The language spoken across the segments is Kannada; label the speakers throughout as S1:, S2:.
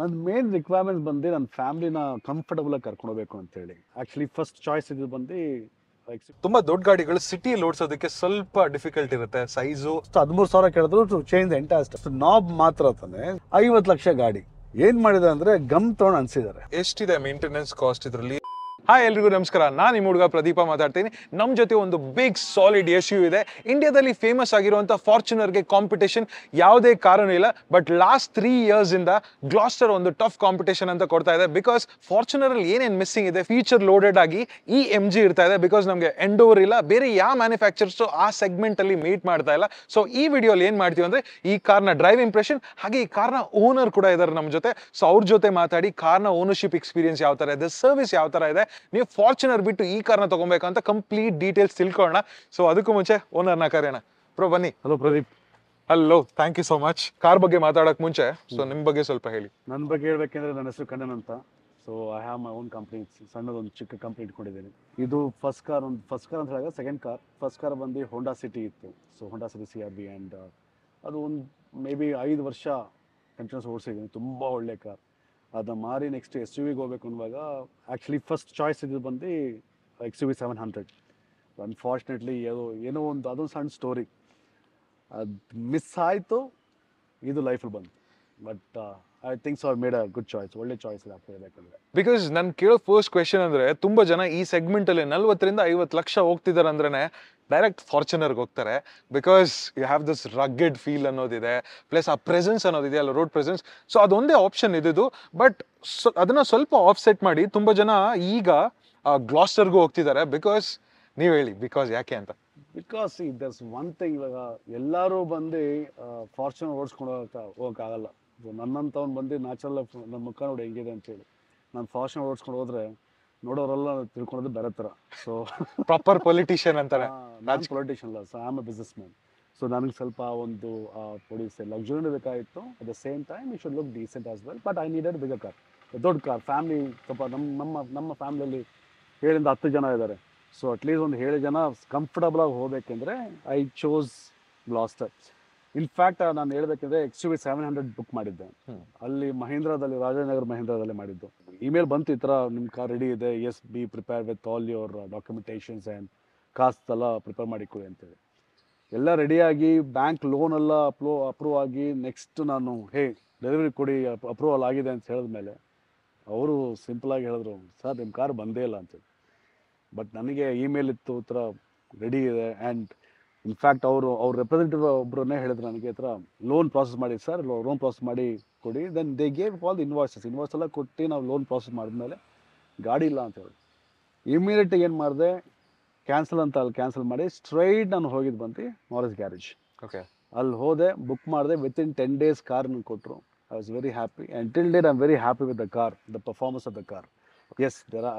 S1: ನನ್ನ ಮೇನ್ ರಿಕ್ವೈರ್ಮೆಂಟ್ ಬಂದು ನನ್ನ ಫ್ಯಾಮಿಲಿನ ಕಂಫರ್ಟಬಲ್ ಆಗಿ ಕರ್ಕೊಂಡು ಹೋಗಬೇಕು ಅಂತ ಹೇಳಿ ಆಕ್ಚುಲಿ ಫಸ್ಟ್ ಚಾಯ್ಸ್ ಇದು ಬಂದು
S2: ತುಂಬಾ ದೊಡ್ಡ ಗಾಡಿಗಳು ಸಿಟಿ ಓಡಿಸೋದಕ್ಕೆ ಸ್ವಲ್ಪ ಡಿಫಿಕಲ್ಟ್ ಇರುತ್ತೆ ಸೈಜು
S1: ಹದಿಮೂರು ಸಾವಿರ ಕೇಳಿದ್ರು ಚೇಂಜ್ ಚೇಂಜ್ ಎಂಟರ್ ನಾಬ್ ಮಾತ್ರ ತಾನೆ ಐವತ್ತು ಲಕ್ಷ ಗಾಡಿ ಏನ್ ಮಾಡಿದೆ ಅಂದ್ರೆ ಗಮ್ ತಗೊಂಡು ಅನ್ಸಿದ್ದಾರೆ
S2: ಎಷ್ಟಿದೆ ಮೇಂಟೆನೆನ್ಸ್ ಕಾಸ್ಟ್ ಇದ್ರಲ್ಲಿ ಹಾಯ್ ಎಲ್ರಿಗೂ ನಮಸ್ಕಾರ ನಾನು ನಿಮ್ಮ ಹುಡುಗ ಪ್ರದೀಪ ಮಾತಾಡ್ತೀನಿ ನಮ್ಮ ಜೊತೆ ಒಂದು ಬಿಗ್ ಸಾಲಿಡ್ ಯಶ್ಯೂ ಇದೆ ಇಂಡಿಯಾದಲ್ಲಿ ಫೇಮಸ್ ಆಗಿರುವಂಥ ಫಾರ್ಚುನರ್ಗೆ ಕಾಂಪಿಟೇಷನ್ ಯಾವುದೇ ಕಾರಣ ಇಲ್ಲ ಬಟ್ ಲಾಸ್ಟ್ ತ್ರೀ ಇಯರ್ಸಿಂದ ಗ್ಲಾಸ್ಟರ್ ಒಂದು ಟಫ್ ಕಾಂಪಿಟೇಷನ್ ಅಂತ ಕೊಡ್ತಾ ಇದೆ ಬಿಕಾಸ್ ಫಾರ್ಚುನರಲ್ಲಿ ಏನೇನು ಮಿಸ್ಸಿಂಗ್ ಇದೆ ಫ್ಯೂಚರ್ ಲೋಡೆಡ್ ಆಗಿ ಈ ಎಮ್ ಜಿ ಇರ್ತಾ ಇದೆ ಬಿಕಾಸ್ ನಮಗೆ ಎಂಡೋರ್ ಇಲ್ಲ ಬೇರೆ ಯಾವ ಮ್ಯಾನುಫ್ಯಾಕ್ಚರ್ಸು ಆ ಸೆಗ್ಮೆಂಟಲ್ಲಿ ಮೀಟ್ ಮಾಡ್ತಾ ಇಲ್ಲ ಸೊ ಈ ವಿಡಿಯೋಲಿ ಏನು ಮಾಡ್ತೀವಿ ಅಂದರೆ ಈ ಕಾರ್ನ ಡ್ರೈವ್ ಇಂಪ್ರೆಷನ್ ಹಾಗೆ ಈ ಕಾರ್ನ ಓನರ್ ಕೂಡ ಇದ್ದಾರೆ ನಮ್ಮ ಜೊತೆ ಸೊ ಅವ್ರ ಜೊತೆ ಮಾತಾಡಿ ಕಾರ್ನ ಓನರ್ಶಿಪ್ ಎಕ್ಸ್ಪೀರಿಯನ್ಸ್ ಯಾವ ಥರ ಇದೆ ಸರ್ವಿಸ್ ಯಾವ ಥರ ಇದೆ ನೀವು ಫಾರ್ಚುನರ್ ಬಿಟ್ಟು ಈ ಕಾರ್ನ ತಗೋಬೇಕಂತ ಕಂಪ್ಲೀಟ್ ಡೀಟೇಲ್ಸ್ ತಿಳ್ಕೊಳ್ಳೋಣ ಸೊ ಅದಕ್ಕೂ ಮುಂಚೆ ಓನರ್ನ ಕರೆಯೋಣ ಪ್ರೋ ಬನ್ನಿ hello Pradeep hello thank you so much car ಬಗ್ಗೆ ಮಾತಾಡೋಕೆ ಮುಂಚೆ ಸೊ ನಿಮ್ ಬಗ್ಗೆ ಸ್ವಲ್ಪ ಹೇಳಿ
S1: ನನ್ನ ಬಗ್ಗೆ ಹೇಳ್ಬೇಕಂದ್ರೆ ನನ್ನ ಹೆಸರು ಕಣ್ಣನ್ ಅಂತ so I have my own company ಸಣ್ಣದೊಂದು ಚಿಕ್ಕ ಕಂಪ್ನಿ ಇಟ್ಕೊಂಡಿದ್ದೀನಿ ಇದು ಫಸ್ಟ್ ಕಾರ್ ಒಂದು ಫಸ್ಟ್ ಕಾರ್ ಅಂತ ಹೇಳಿದಾಗ ಸೆಕೆಂಡ್ ಕಾರ್ ಫಸ್ಟ್ ಕಾರ್ ಬಂದು ಹೋಂಡಾ ಸಿಟಿ ಇತ್ತು so Honda City C R B and ಅದು ಒಂದು ಮೇ ಬಿ ಐದು ವರ್ಷ ಕಂಟಿನ್ಯೂಸ್ ಓಡಿಸಿದ್ದೀನಿ ತುಂಬ ಒಳ್ಳೆ ಕಾರ್ ಅದನ್ನ ಮಾರಿ ನೆಕ್ಸ್ಟ್ ಎಸ್ ಯು ವಿಗೆ ಹೋಗ್ಬೇಕು ಅನ್ನುವಾಗ ಆ್ಯಕ್ಚುಲಿ ಫಸ್ಟ್ ಚಾಯ್ಸ್ ಇದು ಬಂದು X U V seven hundred unfortunately ಏನೋ ಏನೋ ಒಂದು ಅದೊಂದು ಸಣ್ಣ ಸ್ಟೋರಿ ಅದು ಮಿಸ್ ಆಯಿತು ಇದು ಲೈಫಲ್ಲಿ ಬಂತು but I thinks so made a good choice ಒಳ್ಳೆ ಚಾಯ್ಸ್ ಆಗ್ತಿರಬೇಕಂದ್ರೆ
S2: ಬಿಕಾಸ್ ನಾನು ಕೇಳೋ ಫಸ್ಟ್ ಕ್ವೆಶನ್ ಅಂದರೆ ತುಂಬ ಜನ ಈ ಸೆಗ್ಮೆಂಟಲ್ಲಿ ನಲ್ವತ್ತರಿಂದ ಐವತ್ತು ಲಕ್ಷ ಹೋಗ್ತಿದ್ದಾರೆ ಅಂದ್ರೆ ಡೈರೆಕ್ಟ್ ಫಾರ್ಚುನರ್ಗೆ ಹೋಗ್ತಾರೆ because you have this rugged feel ಅನ್ನೋದಿದೆ ಪ್ಲಸ್ ಆ ಪ್ರೆಸೆನ್ಸ್ ಅನ್ನೋದಿದೆ ಅಲ್ಲ ರೋಡ್ ಪ್ರೆಸೆನ್ಸ್ ಸೊ ಅದೊಂದೇ ಆಪ್ಷನ್ ಇದ್ದಿದ್ದು ಬಟ್ ಸೊ ಅದನ್ನು ಸ್ವಲ್ಪ ಆಫ್ಸೆಟ್ ಮಾಡಿ ತುಂಬ ಜನ ಈಗ ಗ್ಲಾಸ್ಟರ್ಗೂ ಹೋಗ್ತಿದ್ದಾರೆ ಬಿಕಾಸ್ ನೀವು ಹೇಳಿ ಬಿಕಾಸ್ ಯಾಕೆ ಅಂತ
S1: ಬಿಕಾಸ್ ಈ ದರ್ಸ್ ಒನ್ ಥಿಂಗ್ ಇವಾಗ ಎಲ್ಲರೂ ಬಂದು ಫಾರ್ಚುನರ್ ಓಡಿಸ್ಕೊಂಡು ಹೋಗಕ್ಕೆ ಹೋಗೋಕ್ಕಾಗಲ್ಲ ನನ್ನಂಥವ್ನು ಬಂದು ನ್ಯಾಚುರಲ್ ನಮ್ಮ ಮುಖ ನೋಡಿ ಹೆಂಗಿದೆ ಅಂತೇಳಿ ನಾನು ಫಾರ್ಚುನರ್ ಓಡಿಸ್ಕೊಂಡು ಹೋದರೆ ನೋಡೋರೆಲ್ಲ ತಿಳ್ಕೊಳೋದು ಬೇರೆ ಥರ ಸೊ ಪ್ರಾಪರ್ ಪೊಲಿಟಿಷಿಯನ್ ಅಂತಾರೆ ನಾನು ಪೊಲಿಟಿಷಿಯನ್ ಅಲ್ಲ so am a businessman so ನನಗೆ ಸ್ವಲ್ಪ ಒಂದು ಪೊಲೀಸ್ ಲಕ್ಸುರಿ ಬೇಕಾಗಿತ್ತು at the same time you should look decent as well but I needed big car ದೊಡ್ಡ ಕಾರ್ ಫ್ಯಾಮಿಲಿ ಸ್ವಲ್ಪ ನಮ್ಮ ನಮ್ಮ ನಮ್ಮ ಫ್ಯಾಮಿಲಿಯಲ್ಲಿ ಏಳಿಂದ ಹತ್ತು ಜನ ಇದ್ದಾರೆ ಸೊ ಅಟ್ಲೀಸ್ಟ್ ಒಂದು ಏಳು ಜನ ಕಂಫರ್ಟಬಲ್ ಆಗಿ ಹೋಗಬೇಕೆಂದ್ರೆ ಐ ಚೋಸ್ ಬ್ಲಾಸ್ಟರ್ ಇನ್ಫ್ಯಾಕ್ಟ್ ನಾನು ಹೇಳಬೇಕಂದ್ರೆ X U V seven hundred book ಮಾಡಿದ್ದೆ ಅಲ್ಲಿ ಮಹೇಂದ್ರದಲ್ಲಿ ರಾಜನಗರ ಮಹೇಂದ್ರದಲ್ಲಿ ಮಾಡಿದ್ದು ಇಮೇಲ್ ಬಂತು ಈ ಥರ ನಿಮ್ಮ ಕಾರ್ ರೆಡಿ ಇದೆ yes be prepare with all your documentations and cost ಎಲ್ಲ ಪ್ರಿಪೇರ್ ಕೊಡಿ ಅಂತೇಳಿ ಎಲ್ಲ ರೆಡಿಯಾಗಿ ಬ್ಯಾಂಕ್ ಲೋನ್ ಎಲ್ಲ ಅಪ್ರೂವ್ ಆಗಿ ನೆಕ್ಸ್ಟ್ ನಾನು ಹೇ ಡೆಲಿವರಿ ಕೊಡಿ ಅಪ್ರೂವಲ್ ಆಗಿದೆ ಅಂತ ಹೇಳಿದ ಮೇಲೆ ಅವರು ಸಿಂಪಲಾಗಿ ಹೇಳಿದ್ರು ಸರ್ ನಿಮ್ಮ ಕಾರ್ ಬಂದೇ ಇಲ್ಲ ಅಂತೇಳಿ ಬಟ್ ನನಗೆ ಇಮೇಲ್ ಇತ್ತು ಥರ ರೆಡಿ ಇದೆ ಆ್ಯಂಡ್ ಇನ್ಫ್ಯಾಕ್ಟ್ ಅವರು ಅವ್ರ ರೆಪ್ರೆಸೆಂಟೇಟಿವ್ ಒಬ್ಬರನ್ನೇ ಹೇಳಿದ್ರು ನನಗೆ ಹತ್ರ ಲೋನ್ ಪ್ರಾಸೆಸ್ ಮಾಡಿ ಸರ್ ಲೋನ್ ಪ್ರಾಸೆಸ್ ಮಾಡಿ ಕೊಡಿ then they gave all the invoices invoice ಎಲ್ಲ ಕೊಟ್ಟು ನಾವು ಲೋನ್ ಪ್ರಾಸೆಸ್ ಮಾಡಿದ್ಮೇಲೆ ಗಾಡಿ ಇಲ್ಲ ಅಂತ ಹೇಳಿ ಇಮಿಡಿಯೇಟಾಗಿ ಏನು ಮಾಡಿದೆ ಕ್ಯಾನ್ಸಲ್ ಅಂತ ಅಲ್ಲಿ ಕ್ಯಾನ್ಸಲ್ ಮಾಡಿ ಸ್ಟ್ರೈಟ್ ನಾನು ಹೋಗಿದ್ದು ಬಂತು ನಾಲೆಜ್ ಗ್ಯಾರೇಜ್ ಓಕೆ ಅಲ್ಲಿ ಹೋದೆ ಬುಕ್ ಮಾಡಿದೆ within ten days car ನನಗೆ ಕೊಟ್ಟರು I was very happy and till date I am very happy with the car the performance of the car yes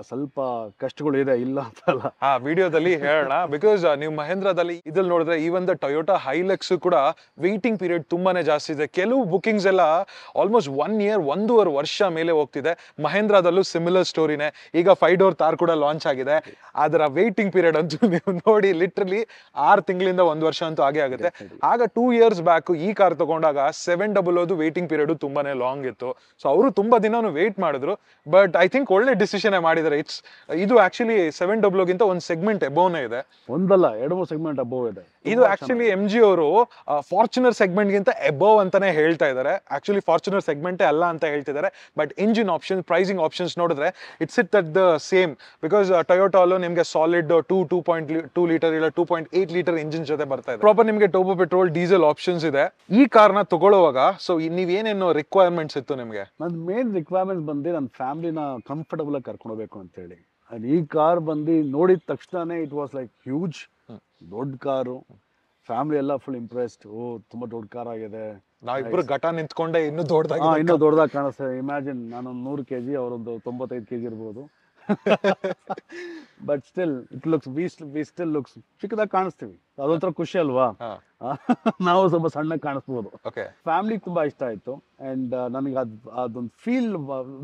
S1: ಸ್ವಲ್ಪ ಕಷ್ಟಗಳು ಇದೆ ಇಲ್ಲ ಅಂತಲ್ಲ
S2: ಆ ವಿಡಿಯೋದಲ್ಲಿ ಹೇಳೋಣ ಬಿಕಾಸ್ ನೀವು ಮಹೇಂದ್ರದಲ್ಲಿ ಇದ್ರಲ್ಲಿ ನೋಡಿದ್ರೆ ಈವನ್ ದ ಟೊಯೋಟಾ ಹೈಲೆಕ್ಸ್ ಕೂಡ ವೆಯ್ಟಿಂಗ್ ಪೀರಿಯಡ್ ತುಂಬಾನೇ ಜಾಸ್ತಿ ಇದೆ ಕೆಲವು ಬುಕಿಂಗ್ಸ್ ಎಲ್ಲ ಆಲ್ಮೋಸ್ಟ್ ಒನ್ ಇಯರ್ ಒಂದೂವರೆ ವರ್ಷ ಮೇಲೆ ಹೋಗ್ತಿದೆ ಮಹೇಂದ್ರದಲ್ಲೂ ಸಿಮಿಲರ್ ಸ್ಟೋರಿನೇ ಈಗ ಫೈವ್ ಡೋರ್ ತಾರ್ ಕೂಡ ಲಾಂಚ್ ಆಗಿದೆ ಅದರ ವೆಯ್ಟಿಂಗ್ ಪೀರಿಯಡ್ ಅಂತೂ ನೀವು ನೋಡಿ ಲಿಟ್ರಲಿ ಆರು ತಿಂಗಳಿಂದ ಒಂದು ವರ್ಷ ಅಂತೂ ಆಗೇ ಆಗುತ್ತೆ ಆಗ ಟೂ ಇಯರ್ಸ್ ಬ್ಯಾಕ್ ಈ ಕಾರ್ ತಗೊಂಡಾಗ ಸೆವೆನ್ ಡಬಲ್ ಅದು ವೆಯ್ಟಿಂಗ್ ಪೀರಿಯಡ್ ತುಂಬಾನೇ ಲಾಂಗ್ ಇತ್ತು ಸೊ ಅವರು ತುಂಬಾ ದಿನ ವೇಟ್ ಮಾಡಿದ್ರು ಬಟ್ ಐ ಥಿಂಕ್ ಒಳ್ಳೆ ಡಿಸಿಷನ್ ಮಾಡಿದ್ದಾರೆ ಇಟ್ಸ್ ಇದು ಆಕ್ಚುಲಿ ಸೆವೆನ್ ಗಿಂತ ಒಂದು ಸೆಗ್ಮೆಂಟ್ ಎಬೋನೇ ಇದೆ ಒಂದಲ್ಲ ಎರಡು ಮೂರು ಸೆಗ್ಮೆಂಟ್ ಅಬೋವ್ ಇದೆ ಇದು ಆಕ್ಚುಲಿ ಎಂ ಜಿ ಅವರು ಫಾರ್ಚುನರ್ ಸೆಗ್ಮೆಂಟ್ ಗಿಂತ ಎಬೋವ್ ಅಂತಾನೆ ಹೇಳ್ತಾ ಇದ್ದಾರೆ ಆಕ್ಚುಲಿ ಫಾರ್ಚುನರ್ ಸೆಗ್ಮೆಂಟ್ ಅಲ್ಲ ಅಂತ ಹೇಳ್ತಿದ್ದಾರೆ but engine option pricing options ನೋಡಿದ್ರೆ it's it that the same because ಟೊಯೋಟಾಲು ನಿಮಗೆ solid two two point two litre ಇಲ್ಲ two point eight litre engine ಜೊತೆ ಬರ್ತಾ ಇದೆ ಪ್ರಾಪರ್ ನಿಮಗೆ ಟೋಬೋ ಪೆಟ್ರೋಲ್ ಡೀಸೆಲ್ ಆಪ್ಷನ್ಸ್ ಇದೆ ಈ ಕಾರ್ನ ತಗೊಳ್ಳುವಾಗ ಸೊ ನೀವೇನೇನು ರಿಕ್ವೈರ್ಮೆಂಟ್ಸ್ ಇತ್ತು ನಿಮಗೆ
S1: ನನ್ನ ಮೇನ್ ರಿಕ್ವೈರ್ಮೆಂಟ್ಸ್ ಬಂದು ನನ್ನ ಫ್ಯಾಮಿಲಿನ ಕಂಫರ್ಟ್ ಕಂಫರ್ಟಬಲಾಗಿ ಕರ್ಕೊಂಡು ಹೋಗ್ಬೇಕು ಅಂತೇಳಿ ಅಂಡ್ ಈ ಕಾರ್ ಬಂದು ನೋಡಿದ ತಕ್ಷಣನೇ ಇಟ್ ವಾಸ್ ಲೈಕ್ ಹ್ಯೂಜ್ ದೊಡ್ಡ ಕಾರು ಫ್ಯಾಮಿಲಿ ಎಲ್ಲ ಫುಲ್ ಇಂಪ್ರೆಸ್ಡ್ ಓ ತುಂಬಾ ದೊಡ್ಡ ಕಾರ್ ಆಗಿದೆ
S2: ನಾವಿಬ್ರು ಘಟ ನಿಂತ್ಕೊಂಡೆ ಇನ್ನೂ ದೊಡ್ಡದಾಗಿ ಇನ್ನೂ
S1: ಕಾಣಿಸ್ತದೆ ಇಮ್ಯಾಜಿನ್ ನಾನೊಂದು ನೂರ್ ಕೆಜಿ ಜಿ ಅವರೊಂದು ತೊಂಬತ್ತೈದು ಕೆ ಜಿ ಇರ್ಬೋದು but still it looks we we still looks ಚಿಕ್ಕದಾಗ ಕಾಣಿಸ್ತೀವಿ ಅದೊಂಥರ ಖುಷಿ ಅಲ್ವಾ ನಾವು ಸ್ವಲ್ಪ ಸಣ್ಣ ಕಾಣಿಸ್ಬೋದು ಫ್ಯಾಮಿಲಿ ತುಂಬಾ ಇಷ್ಟ ಆಯ್ತು ಅಂಡ್ ನನಗೆ ಅದ್ ಅದೊಂದು ಫೀಲ್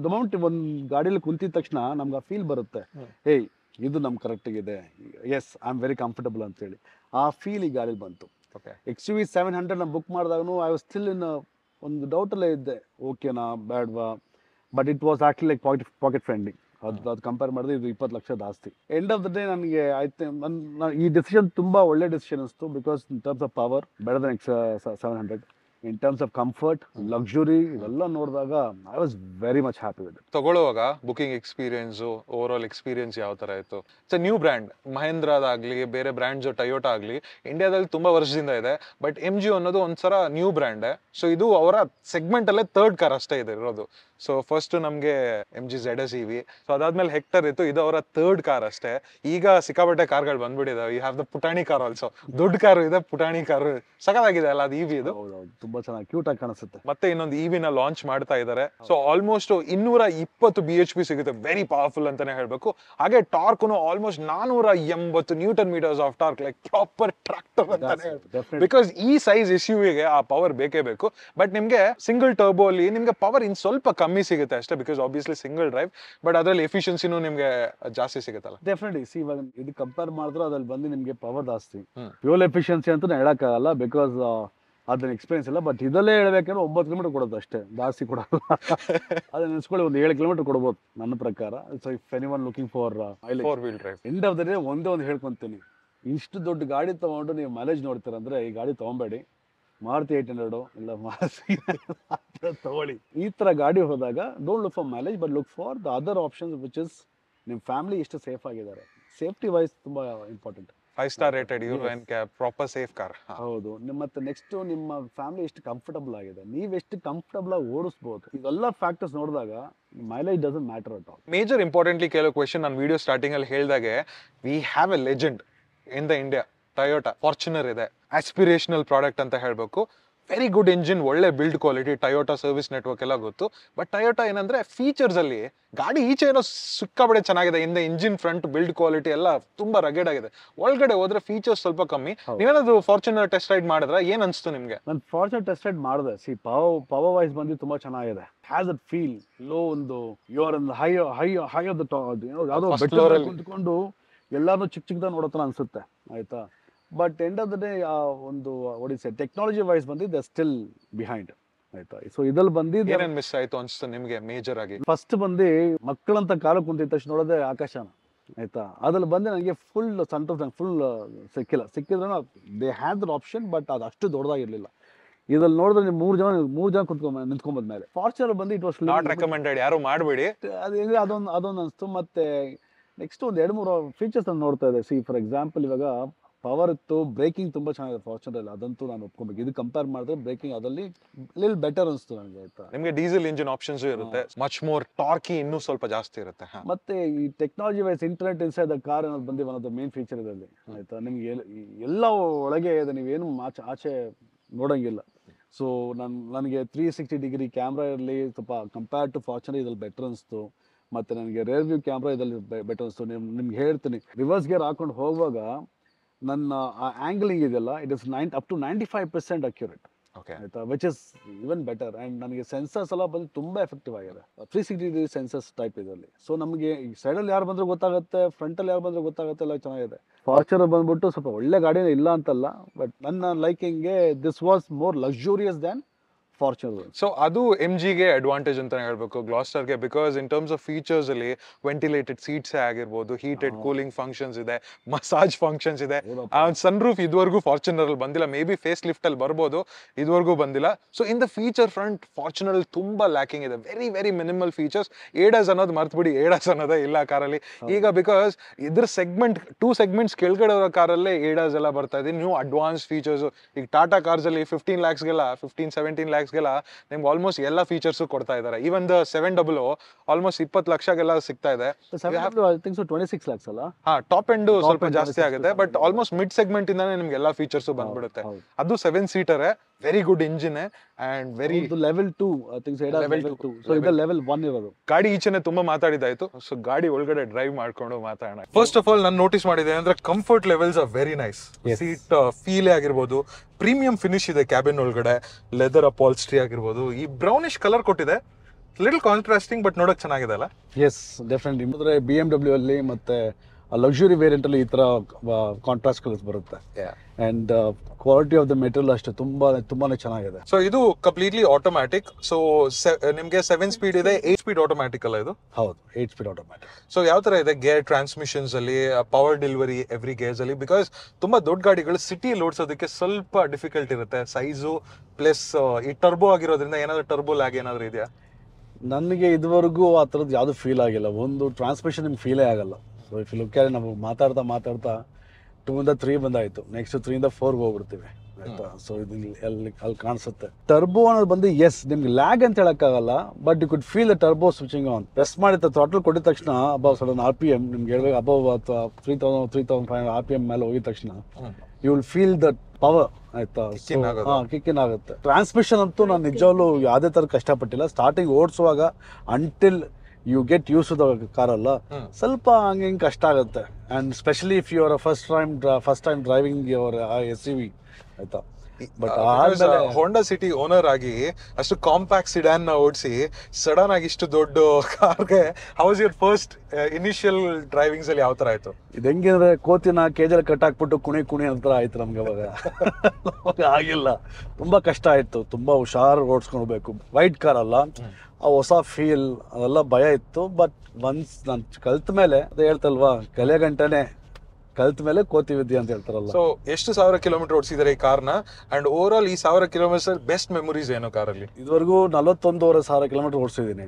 S1: ದ ಮೌಂಟ್ ಒಂದ್ ಗಾಡಿಯಲ್ಲಿ ಕುಂತಿದ ತಕ್ಷಣ ನಮ್ಗೆ ಆ ಫೀಲ್ ಬರುತ್ತೆ ಏಯ್ ಇದು ನಮ್ ಕರೆಕ್ಟ್ ಇದೆ yes I am very comfortable ಅಂತ ಹೇಳಿ ಆ ಫೀಲ್ ಈ ಗಾಡಿಲಿ ಬಂತು X U V seven hundred ನಾನು ಬುಕ್ ಮಾಡಿದಾಗೂ ಐ ವಾಸ್ ಸ್ಟಿಲ್ ಇನ್ ಒಂದು ಅಲ್ಲೇ ಇದ್ದೆ ಓಕೆನಾ ಬ್ಯಾಡ್ವಾ but it was actually like pocket pocket friendly ಅದು ಅದು ಕಂಪೇರ್ ಮಾಡಿದ್ರೆ ಇದು ಇಪ್ಪತ್ತು ಲಕ್ಷ ಜಾಸ್ತಿ ಎಂಡ್ ಆಫ್ ದ ಡೇ ನನಗೆ ಆಯ್ತು ಈ ಡಿಸಿಷನ್ ತುಂಬ ಒಳ್ಳೆ ಡಿಸಿಷನ್ ಅನಿಸ್ತು because in terms of power better than X seven hundred in terms of comfort luxury ಇವೆಲ್ಲ ನೋಡಿದಾಗ I was very much happy with
S2: ತಗೊಳ್ಳುವಾಗ booking experience overall experience ಯಾವ ತರ ಇತ್ತು ಸೊ ನ್ಯೂ ಬ್ರ್ಯಾಂಡ್ ಮಹೇಂದ್ರದಾಗ್ಲಿ ಬೇರೆ ಬ್ರ್ಯಾಂಡ್ಸು ಟಯೋಟಾ ಆಗಲಿ ಇಂಡಿಯಾದಲ್ಲಿ ತುಂಬಾ ವರ್ಷದಿಂದ ಇದೆ ಬಟ್ ಎಮ್ ಜಿ ಅನ್ನೋದು ಒಂದ್ಸಲ ನ್ಯೂ ಬ್ರ್ಯಾಂಡೆ ಸೊ ಇದು ಅವರ ಸೆಗ್ಮೆಂಟ್ ಅಲ್ಲೇ ತರ್ಡ್ ಕಾರ್ ಅಷ್ಟೇ ಇದೆ ಇರೋದು ಸೊ ಫಸ್ಟ್ ನಮಗೆ M G Z S E so ಅದಾದ್ಮೇಲೆ ಹೆಕ್ಟರ್ ಇತ್ತು ಇದು ಅವರ ತರ್ಡ್ ಕಾರ್ ಅಷ್ಟೇ ಈಗ ಸಿಕ್ಕಾಪಟ್ಟೆ ಕಾರ್ಗಳು ಬಂದ್ಬಿಟ್ಟಿದೆ ಯು ಹ್ಯಾವ್ ದ ಪುಟಾಣಿ ಕಾರ್ ಆಲ್ಸೋ ದೊಡ್ಡ ಕಾರು ಇದೆ ಪುಟಾಣಿ ಕಾರು ಸಖತ್ತಾಗಿದೆ
S1: ಅಲ್ಲ ಅದು ಇ e ವಿ ಇದು ತುಂಬಾ ಚೆನ್ನಾಗಿ ಕ್ಯೂಟ್ ಆಗಿ ಕಾಣಿಸುತ್ತೆ
S2: ಮತ್ತೆ ಇನ್ನೊಂದು ನ ಲಾಂಚ್ ಮಾಡ್ತಾ ಇದ್ದಾರೆ ಸೊ ಆಲ್ಮೋಸ್ಟ್ ಇನ್ನೂರ ಇಪ್ಪತ್ತು ಬಿ ಎಚ್ ಪಿ ಸಿಗುತ್ತೆ ವೆರಿ ಪವರ್ಫುಲ್ ಅಂತಾನೆ ಹೇಳ್ಬೇಕು ಹಾಗೆ ಟಾರ್ಕ್ ಆಲ್ಮೋಸ್ಟ್ ನಾನೂರ ಎಂಬತ್ತು newton meters of torque like proper tractor ಅಂತಾನೆ ಬಿಕಾಸ್ ಈ ಸೈಜ್ ಗೆ ಆ ಪವರ್ ಬೇಕೇ ಬೇಕು ಬಟ್ ನಿಮ್ಗೆ ಸಿಂಗಲ್ ಟರ್ಬೋ ಅಲ್ಲಿ ನಿಮ್ಗೆ ಪವರ್ ಇನ್ ಸ್ವಲ್ಪ ಕಮ್ಮಿ ಸಿಗುತ್ತೆ ಅಷ್ಟೇ because obviously single drive but ಅದ್ರಲ್ಲಿ ಎಫಿಷಿಯನ್ಸಿನೂ ನಿಮ್ಗೆ ಜಾಸ್ತಿ ಸಿಗುತ್ತಲ್ಲ
S1: ಡೆಫಿನೆಟ್ಲಿ ಸಿ ಇವಾಗ ಇದು ಕಂಪೇರ್ ಮಾಡಿದ್ರೆ ಅದ್ರಲ್ಲಿ ಬಂದು ನಿಮ್ಗೆ ಪವರ್ ಜಾಸ್ತಿ ಫ್ಯೂಲ್ ಎಫಿಷಿಯನ್ಸಿ ಹೇಳಕ್ ಹೇಳಕ್ಕಾಗಲ್ಲ ಬಿಕಾಸ್ ಅದನ್ನ ಎಕ್ಸ್ಪೀರಿಯನ್ಸ್ ಇಲ್ಲ ಬಟ್ ಇದಲ್ಲೇ ಹೇಳ್ಬೇಕಂದ್ರೆ ಒಂಬತ್ತು ಕಿಲೋಮೀಟರ್ ಕೊಡೋದು ಅಷ್ಟೇ ಜಾಸ್ತಿ ಕೊಡೋಲ್ಲ ಅದನ್ನ ಒಂದು ಏಳು ಕಿಲೋಮೀಟರ್ ಕೊಡಬಹುದು ನನ್ನ ಪ್ರಕಾರ so if anyone looking for end of the day ಒಂದೇ ಒಂದು ಹೇಳ್ಕೊಂತೀನಿ ಇಷ್ಟು ದೊಡ್ಡ ಗಾಡಿ ತಗೊಂಡು ನೀವು ಮೈಲೇಜ್ ನೋಡ್ತೀರಂದ್ರೆ ಈ ಗಾಡಿ ತಗೊಂಬೇಡಿ ಮಾರುತಿ ಏಟ್ ಹಂಡ್ರೆಡು ಇಲ್ಲ ಮಾರುತಿ ತಗೊಳ್ಳಿ ಈ ತರ ಗಾಡಿ ಹೋದಾಗ don't look for mileage but look for the other options which is ನಿಮ್ಮ ಫ್ಯಾಮಿಲಿ ಇಷ್ಟು ಸೇಫ್ ಆಗಿದ್ದಾರೆ ಸೇಫ್ಟಿ ವೈಸ್ ತುಂಬಾ important
S2: five star rated NCAP proper safe car
S1: ಹೌದು ಮತ್ತೆ ನೆಕ್ಸ್ಟ್ ನಿಮ್ಮ ಫ್ಯಾಮಿಲಿ ಎಷ್ಟು ಕಂಫರ್ಟಬಲ್ ಆಗಿದೆ ನೀವು ಎಷ್ಟು ಕಂಫರ್ಟಬಲ್ ಆಗಿ ಓಡಿಸಬಹುದು ಇವೆಲ್ಲ ಫ್ಯಾಕ್ಟರ್ಸ್ ನೋಡಿದಾಗ mileage doesn't matter at all
S2: major importantly ಕೇಳೋ ಕ್ವೆಶನ್ ನಾನು ವಿಡಿಯೋ ಸ್ಟಾರ್ಟಿಂಗ್ ಅಲ್ಲಿ ಹೇಳಿದಾಗೆ we have a legend in the India Toyota Fortuner ಇದೆ ಆಸ್ಪಿರೇಷನಲ್ ಪ್ರಾಡಕ್ಟ್ ಅಂತ ಹೇಳಬೇಕು ವೆರಿ ಗುಡ್ ಇಂಜಿನ್ ಒಳ್ಳೆ build quality Toyota service network ಎಲ್ಲ ಗೊತ್ತು ಬಟ್ ಟಯೋಟಾ ಫೀಚರ್ಸ್ ಅಲ್ಲಿ ಗಾಡಿ ಈಚೆ ಏನೋ ಸಿಕ್ಕಾಬಡೆ ಚೆನ್ನಾಗಿದೆ ಹಿಂದೆ ಇಂಜಿನ್ ಫ್ರಂಟ್ ಬಿಲ್ಡ್ ಕ್ವಾಲಿಟಿ ಎಲ್ಲ ತುಂಬಾ ರಗೆಡ್ ಆಗಿದೆ ಒಳಗಡೆ ಹೋದ್ರೆ ಫೀಚರ್ಸ್ ಸ್ವಲ್ಪ ಕಮ್ಮಿ ನೀವೇನಾದ್ರು ಫಾರ್ಚುನರ್ ಟೆಸ್ಟ್ ರೈಡ್ ಮಾಡಿದ್ರೆ ಏನ್
S1: ಅನ್ಸ್ತು ನಿಮ್ಗೆ ನನ್ ಫಾರ್ಚುನರ್ ಟೆಸ್ಟ್ ರೈಡ್ ಮಾಡಿದೆ ಸಿ ಪವರ್ ಪವರ್ ವೈಸ್ ಬಂದಿ ತುಂಬಾ ಚೆನ್ನಾಗಿದೆ ಹ್ಯಾಸ್ ಅ ಫೀಲ್ ಲೋ ಒಂದು your and high high high of the ಯಾವುದೋ ಕುತ್ಕೊಂಡು ಎಲ್ಲಾನು ಚಿಕ್ಕ ಚಿಕ್ಕದ ನೋಡೋತನ ಅನ್ಸುತ್ತೆ ಆಯ್ತಾ but end of the day ಆ ಒಂದು ಒಡಿಸ್ ಟೆಕ್ನಾಲಜಿ ವೈಸ್ ಬಂದು ದ ಸ್ಟಿಲ್ ಬಿಹೈಂಡ್ ಆಯ್ತಾ ಸೊ ಇದ್ರಲ್ಲಿ ಬಂದಿದ್ದು ಏನೇನು
S2: ಮಿಸ್ ಆಯ್ತು ಅನ್ಸುತ್ತೆ ನಿಮಗೆ
S1: ಮೇಜರ್ ಆಗಿ ಫಸ್ಟ್ ಬಂದು ಮಕ್ಕಳಂತ ಕಾಲ ಕುಂತಿದ ತಕ್ಷಣ ನೋಡೋದೇ ಆಕಾಶನ ಆಯ್ತಾ ಅದ್ರಲ್ಲಿ ಬಂದು ನನಗೆ ಫುಲ್ ಸಂತೋಷ ಫುಲ್ ಸಿಕ್ಕಿಲ್ಲ ಸಿಕ್ಕಿದ್ರೆ ದೇ ಹ್ಯಾಡ್ ಆಪ್ಷನ್ ಬಟ್ ಅದು ಅಷ್ಟು ದೊಡ್ಡದಾಗಿರ್ಲಿಲ್ಲ ಇದ್ರಲ್ಲಿ ನೋಡಿದ್ರೆ ನೀವು ಮೂರು ಜನ ಮೂರು ಜನ ಕುತ್ಕೊಂಡ್ ನಿಂತ್ಕೊಂಬದ್ ಮೇಲೆ ಫಾರ್ಚುನರ್ ಬಂದು ಇಟ್ ವಾಸ್ ನಾಟ್ ರೆಕಮೆಂಡೆಡ್ ಯಾರು ಮಾಡಬೇಡಿ ಅದೇ ಅದೊಂದು ಅದೊಂದು ಅನಿಸ್ತು ಮತ್ತೆ ನೆಕ್ಸ್ಟ್ ಒಂದು ಎರಡು ಮೂರು ಫೀಚರ್ಸ್ ಅನ್ನು ನೋಡ್ತಾ ಇದೆ ಸಿ ಫಾರ್ ಎಕ್ಸಾಂಪಲ್ ಇವಾಗ ಪವರ್ ಇತ್ತು ಬ್ರೇಕಿಂಗ್ ತುಂಬ ಚೆನ್ನಾಗಿದೆ ಅಲ್ಲಿ ಅದಂತೂ ನಾನು ಒಪ್ಕೊಬೇಕು ಇದು ಕಂಪೇರ್ ಮಾಡಿದ್ರೆ ಬ್ರೇಕಿಂಗ್ ಅದರಲ್ಲಿ ಲಿಲ್ ಬೆಟರ್ ಅನಿಸ್ತು ನನಗೆ ಆಯ್ತಾ ನಿಮಗೆ
S2: ಡೀಸೆಲ್ ಇಂಜಿನ್ ಆಪ್ಷನ್ಸ್ ಇರುತ್ತೆ ಮಚ್ ಮೋರ್ ಟಾರ್ಕಿ ಇನ್ನೂ ಸ್ವಲ್ಪ ಜಾಸ್ತಿ ಇರುತ್ತೆ
S1: ಮತ್ತೆ ಈ technology wise internet inside the car ಅನ್ನೋದು ಬಂದು one of the main feature ಇದರಲ್ಲಿ ಆಯ್ತಾ ನಿಮ್ಗೆ ಎಲ್ಲ ಒಳಗೆ ಇದೆ ನೀವೇನು ಆಚೆ ಆಚೆ ನೋಡೋಂಗಿಲ್ಲ ಸೊ ನನ್ ನನಗೆ ತ್ರೀ ಸಿಕ್ಸ್ಟಿ ಡಿಗ್ರಿ ಕ್ಯಾಮ್ರಾ ಇರಲಿ ಸ್ವಲ್ಪ ಕಂಪೇರ್ ಟು ಫಾರ್ಚುನರ್ ಇದ್ರಲ್ಲಿ ಬೆಟರ್ ಅನಿಸ್ತು ಮತ್ತೆ ನನಗೆ ರೇರ್ ವ್ಯೂ ಕ್ಯಾಮ್ರಾ ಇದರಲ್ಲಿ ಬೆಟರ್ ಅನಿಸ್ತು ನಿಮ್ಗೆ ಹೇಳ್ತೀನಿ ರಿವರ್ಸ್ ಗೇರ್ ಹಾಕೊಂಡು ಹೋಗುವಾಗ ನನ್ನ ಆ್ಯಂಗ್ಲಿಂಗ್ ಇದೆಯಲ್ಲ it is nine up to ninety five percent accurate okay ಆಯಿತಾ which is even better and ನನಗೆ ಸೆನ್ಸರ್ಸ್ ಎಲ್ಲ ಬಂದು ತುಂಬ ಎಫೆಕ್ಟಿವ್ ಆಗಿದೆ three sixty degree sensors type ಇದರಲ್ಲಿ ಸೊ ನಮಗೆ ಈ ಸೈಡಲ್ಲಿ ಯಾರು ಬಂದರೂ ಗೊತ್ತಾಗುತ್ತೆ ಫ್ರಂಟಲ್ಲಿ ಯಾರು ಬಂದರೂ ಗೊತ್ತಾಗುತ್ತೆ ಎಲ್ಲ ಚೆನ್ನಾಗಿದೆ ಫಾರ್ಚುನರ್ ಬಂದ್ಬಿಟ್ಟು ಸ್ವಲ್ಪ ಒಳ್ಳೆ ಗಾಡಿನೇ ಇಲ್ಲ ಅಂತಲ್ಲ ಬಟ್ ನನ್ನ ಲೈಕಿಂಗ್ಗೆ this was more luxurious than Fortuner
S2: so ಅದು ಎಂ ಜಿಗೆ ಅಡ್ವಾಂಟೇಜ್ ಅಂತ ಹೇಳ್ಬೇಕು ಗ್ಲಾಸ್ಟರ್ಗೆ because in terms of features ಅಲ್ಲಿ ವೆಂಟಿಲೇಟೆಡ್ ಸೀಟ್ಸ್ ಆಗಿರ್ಬೋದು ಹೀಟೆಡ್ ಕೂಲಿಂಗ್ ಫಂಕ್ಷನ್ಸ್ ಇದೆ ಮಸಾಜ್ ಫಂಕ್ಷನ್ಸ್ ಇದೆ ಸನ್ ರೂಫ್ ಇದುವರೆಗೂ ಫಾರ್ಚುನರ್ ಅಲ್ಲಿ ಬಂದಿಲ್ಲ ಮೇ ಬಿ ಫೇಸ್ ಲಿಫ್ಟ್ ಅಲ್ಲಿ ಬರ್ಬೋದು ಇದುವರೆಗೂ ಬಂದಿಲ್ಲ so in the feature front Fortuner ತುಂಬಾ ಲ್ಯಾಕಿಂಗ್ ಇದೆ very very minimal features ADAS ಅನ್ನೋದು ಮರ್ತು ಬಿಡಿ ಏಡಸ್ ಅನ್ನೋದೇ ಇಲ್ಲ ಕಾರಲ್ಲಿ ಈಗ ಬಿಕಾಸ್ ಇದ್ರ ಸೆಗ್ಮೆಂಟ್ ಟೂ ಸೆಗ್ಮೆಂಟ್ಸ್ ಕೆಳಗಡೆ ಇರೋ ಕಾರಲ್ಲೇ ಏಡಸ್ ಎಲ್ಲ ಬರ್ತಾ ಇದೆ ನ್ಯೂ ಅಡ್ವಾನ್ಸ್ ಫೀಚರ್ಸ್ ಈಗ ಟಾಟಾ ಕಾರ್ಸ್ ಅಲ್ಲಿ ಫಿಫ್ಟೀನ್ ಲ್ಯಾಕ್ಸ್ಗೆಲ್ಲ ಫಿಫ್ಟೀನ್ ಸೆವೆಂಟೀನ್ ಲ್ಯಾಕ್ಸ್ ನಿಮ್ಗ್ ನಿಮ್ಗೆ ಆಲ್ಮೋಸ್ಟ್ ಎಲ್ಲ ಫೀಚರ್ಸ್ ಕೊಡ್ತಾ ಇದ್ದಾರೆ even the seven double almost ಇಪ್ಪತ್ತು ಲಕ್ಷಗೆಲ್ಲ ಸಿಗ್ತಾ ಇದೆ ಹಾ ಟಾಪ್ ಎಂಡ್ ಸ್ವಲ್ಪ ಜಾಸ್ತಿ ಆಗುತ್ತೆ ಬಟ್ ಆಲ್ಮೋಸ್ಟ್ ಮಿಡ್ ಸೆಗ್ಮೆಂಟ್ ಇಂದಾನೆ ನಿಮ್ಗೆ ಎಲ್ಲ ಫೀಚರ್ಸು ಬಂದ್ಬಿಡುತ್ತೆ ಅದು seven seater very good engine and very level two level one ಇರೋದು ಗಾಡಿ ಈಚೆನೆ ತುಂಬಾ ಮಾತಾಡಿದಾಯ್ತು ಸೊ ಗಾಡಿ ಒಳಗಡೆ ಡ್ರೈವ್ ಮಾಡ್ಕೊಂಡು ಮಾತಾಡೋಣ ಫಸ್ಟ್ ಆಫ್ ಆಲ್ ನಾನು ನೋಟಿಸ್ ಮಾಡಿದೆ ಅಂದ್ರೆ comfort levels are very nice seat feel ಆಗಿರ್ಬೋದು ಪ್ರೀಮಿಯಂ ಫಿನಿಶ್ ಇದೆ ಕ್ಯಾಬಿನ್ ಒಳಗಡೆ ಲೆದರ್ ಅಪಾಲ್ಸ್ಟ್ರಿ ಆಗಿರ್ಬೋದು ಈ ಬ್ರೌನಿಶ್ ಕಲರ್ ಕೊಟ್ಟಿದೆ ಲಿಟಲ್
S1: ಕಾಂಟ್ರಾಸ್ಟಿಂಗ್ ಬಟ್ ನೋಡಕ್ ಚೆನ್ನಾಗಿದೆ ಅಲ್ಲ yes definitely B M B M W ಅಲ್ಲಿ ಮತ್ತೆ ಲಕ್ಸುರಿ ಅಲ್ಲಿ ಈ ತರ ಕಾಂಟ್ರಾಸ್ಟ್ ಕಲರ್ಸ್ ಬರುತ್ತೆ and quality of the material ಅಷ್ಟೇ ತುಂಬಾ ತುಂಬಾನೇ ಚೆನ್ನಾಗಿದೆ
S2: ಸೊ ಇದು ಕಂಪ್ಲೀಟ್ಲಿ ಆಟೋಮ್ಯಾಟಿಕ್ ಸೊ ನಿಮಗೆ ಸೆವೆನ್ ಸ್ಪೀಡ್ ಇದೆ ಏಟ್ ಸ್ಪೀಡ್ ಆಟೋಮ್ಯಾಟಿಕ್ ಅಲ್ಲ ಇದು
S1: ಹೌದು ಏಟ್ ಸ್ಪೀಡ್ ಆಟೋಮ್ಯಾಟಿಕ್
S2: ಸೊ ಯಾವ ತರ ಇದೆ ಗೇರ್ ಟ್ರಾನ್ಸ್ಮಿಷನ್ಸ್ ಅಲ್ಲಿ ಪವರ್ ಡೆಲಿವರಿ ಎವ್ರಿ ಗೇರ್ಸ್ ಅಲ್ಲಿ ಬಿಕಾಸ್ ತುಂಬಾ ದೊಡ್ಡ ಗಾಡಿಗಳು ಸಿಟಿ ಲೋಡ್ಸೋದಕ್ಕೆ ಸ್ವಲ್ಪ ಡಿಫಿಕಲ್ಟ್ ಇರುತ್ತೆ ಸೈಜು ಪ್ಲಸ್ ಈ ಟರ್ಬೋ ಆಗಿರೋದ್ರಿಂದ ಏನಾದ್ರು ಟರ್ಬೋ ಲ್ಯಾಗ್ ಏನಾದ್ರು ಇದೆಯಾ
S1: ನನಗೆ ಇದುವರೆಗೂ ಆ ಥರದ್ದು ಯಾವುದು ಫೀಲ್ ಆಗಿಲ್ಲ ಒಂದು ಟ್ರಾನ್ಸ್ಮಿಷನ್ ನಿಮ್ಗೆ ಫೀಲೇ ಆಗಲ್ಲ ಸೊ ಇಫ್ ಲುಕ್ ಕ್ಯಾರಿ ನಾವು ಮಾತಾಡ್ತಾ ಮಾತಾಡ್ತಾ ಟೂ ಇಂದ ತ್ರೀ ಬಂದಾಯಿತು ನೆಕ್ಸ್ಟ್ ತ್ರೀಯಿಂದ ಫೋರ್ಗೆ ಹೋಗ್ಬಿಡ್ತೀವಿ ಆಯ್ತಾ ಸೊ ಇದು ಅಲ್ಲಿ ಅಲ್ಲಿ ಕಾಣಿಸುತ್ತೆ ಟರ್ಬೋ ಅನ್ನೋದು ಬಂದು ಎಸ್ ನಿಮ್ಗೆ ಲ್ಯಾಗ್ ಅಂತ ಹೇಳೋಕ್ಕಾಗಲ್ಲ but you could feel the turbo switching on press ಮಾಡಿದ ತೊಟ್ಲು ಕೊಟ್ಟಿದ ತಕ್ಷಣ above sudden R P M ನಿಮ್ಗೆ ಹೇಳ್ಬೇಕು ಅಬೌವ್ ಅಥವಾ three thousand three thousand five hundred R P M ಮೇಲೆ ಹೋಗಿದ ತಕ್ಷಣ you will feel the power ಆಯ್ತಾ ಕಿಕ್ಕಿನ್ ಆಗುತ್ತೆ ಟ್ರಾನ್ಸ್ಮಿಷನ್ ಅಂತೂ ನಾನು ನಿಜವಾಗ್ಲೂ ಯಾವುದೇ ಥರ ಕಷ್ಟಪಟ್ಟಿಲ್ಲ ಸ್ಟಾರ್ಟಿಂಗ್ ಓಡಿಸುವಾಗ until you get use car the ಕಾರಲ್ಲ ಸ್ವಲ್ಪ ಹಂಗೆ ಹಿಂಗೆ ಕಷ್ಟ ಆಗುತ್ತೆ and specially if you are first time first time driving your S U V ಆಯಿತಾ ಬಟ್
S2: ಹೋಂಡಾ ಸಿಟಿ ಓನರ್ ಆಗಿ ಅಷ್ಟು ಕಾಂಪ್ಯಾಕ್ಟ್ ಸಿಡಾನ್ ನ ಓಡಿಸಿ ಸಡನ್ ಆಗಿ ಇಷ್ಟು ದೊಡ್ಡ ಕಾರ್ಗೆ how's your first initial drivings ಅಲ್ಲಿ ಯಾವ ತರ ಆಯ್ತು
S1: ಇದು ಹೆಂಗೆ ಕೋತಿನ ಕೇಜಲ್ ಕಟ್ ಹಾಕ್ಬಿಟ್ಟು ಕುಣಿ ಕುಣಿ ಅಂತ ಆಯ್ತು ನಮ್ಗೆ ಅವಾಗ ಆಗಿಲ್ಲ ತುಂಬಾ ಕಷ್ಟ ಆಯ್ತು ತುಂಬಾ ಹುಷಾರ್ ಓಡಿಸ್ಕೊಳ್ಬೇಕು ವೈಟ್ ಕಾರ್ ಅಲ್ಲ ಆ ಹೊಸ ಫೀಲ್ ಅದೆಲ್ಲ ಭಯ ಇತ್ತು ಬಟ್ ಒನ್ಸ್ ನಾನು ಕಲ್ತ ಮೇಲೆ ಅದೇ ಹೇಳ್ತಲ್ವಾ ಕಲೆ ಗಂಟೆನೆ ಕಲ್ತ ಮೇಲೆ ಕೋತಿ ವಿದ್ಯೆ ಅಂತ ಹೇಳ್ತಾರಲ್ಲ ಸೊ
S2: ಎಷ್ಟು ಸಾವಿರ ಕಿಲೋಮೀಟರ್ ಓಡಿಸಿದ್ದಾರೆ ಈ ಕಾರ್ನ ಅಂಡ್ ಓವರ್ ಆಲ್ ಈ ಸಾವಿರ ಕಿಲೋಮೀಟರ್ ಬೆಸ್ಟ್ ಮೆಮೊರೀಸ್ ಏನು ಕಾರಲ್ಲಿ
S1: ಇದುವರೆಗೂ ನಲವತ್ತೊಂದೂವರೆ ಸಾವಿರ ಕಿಲೋಮೀಟರ್ ಓಡಿಸಿದ್ದೀನಿ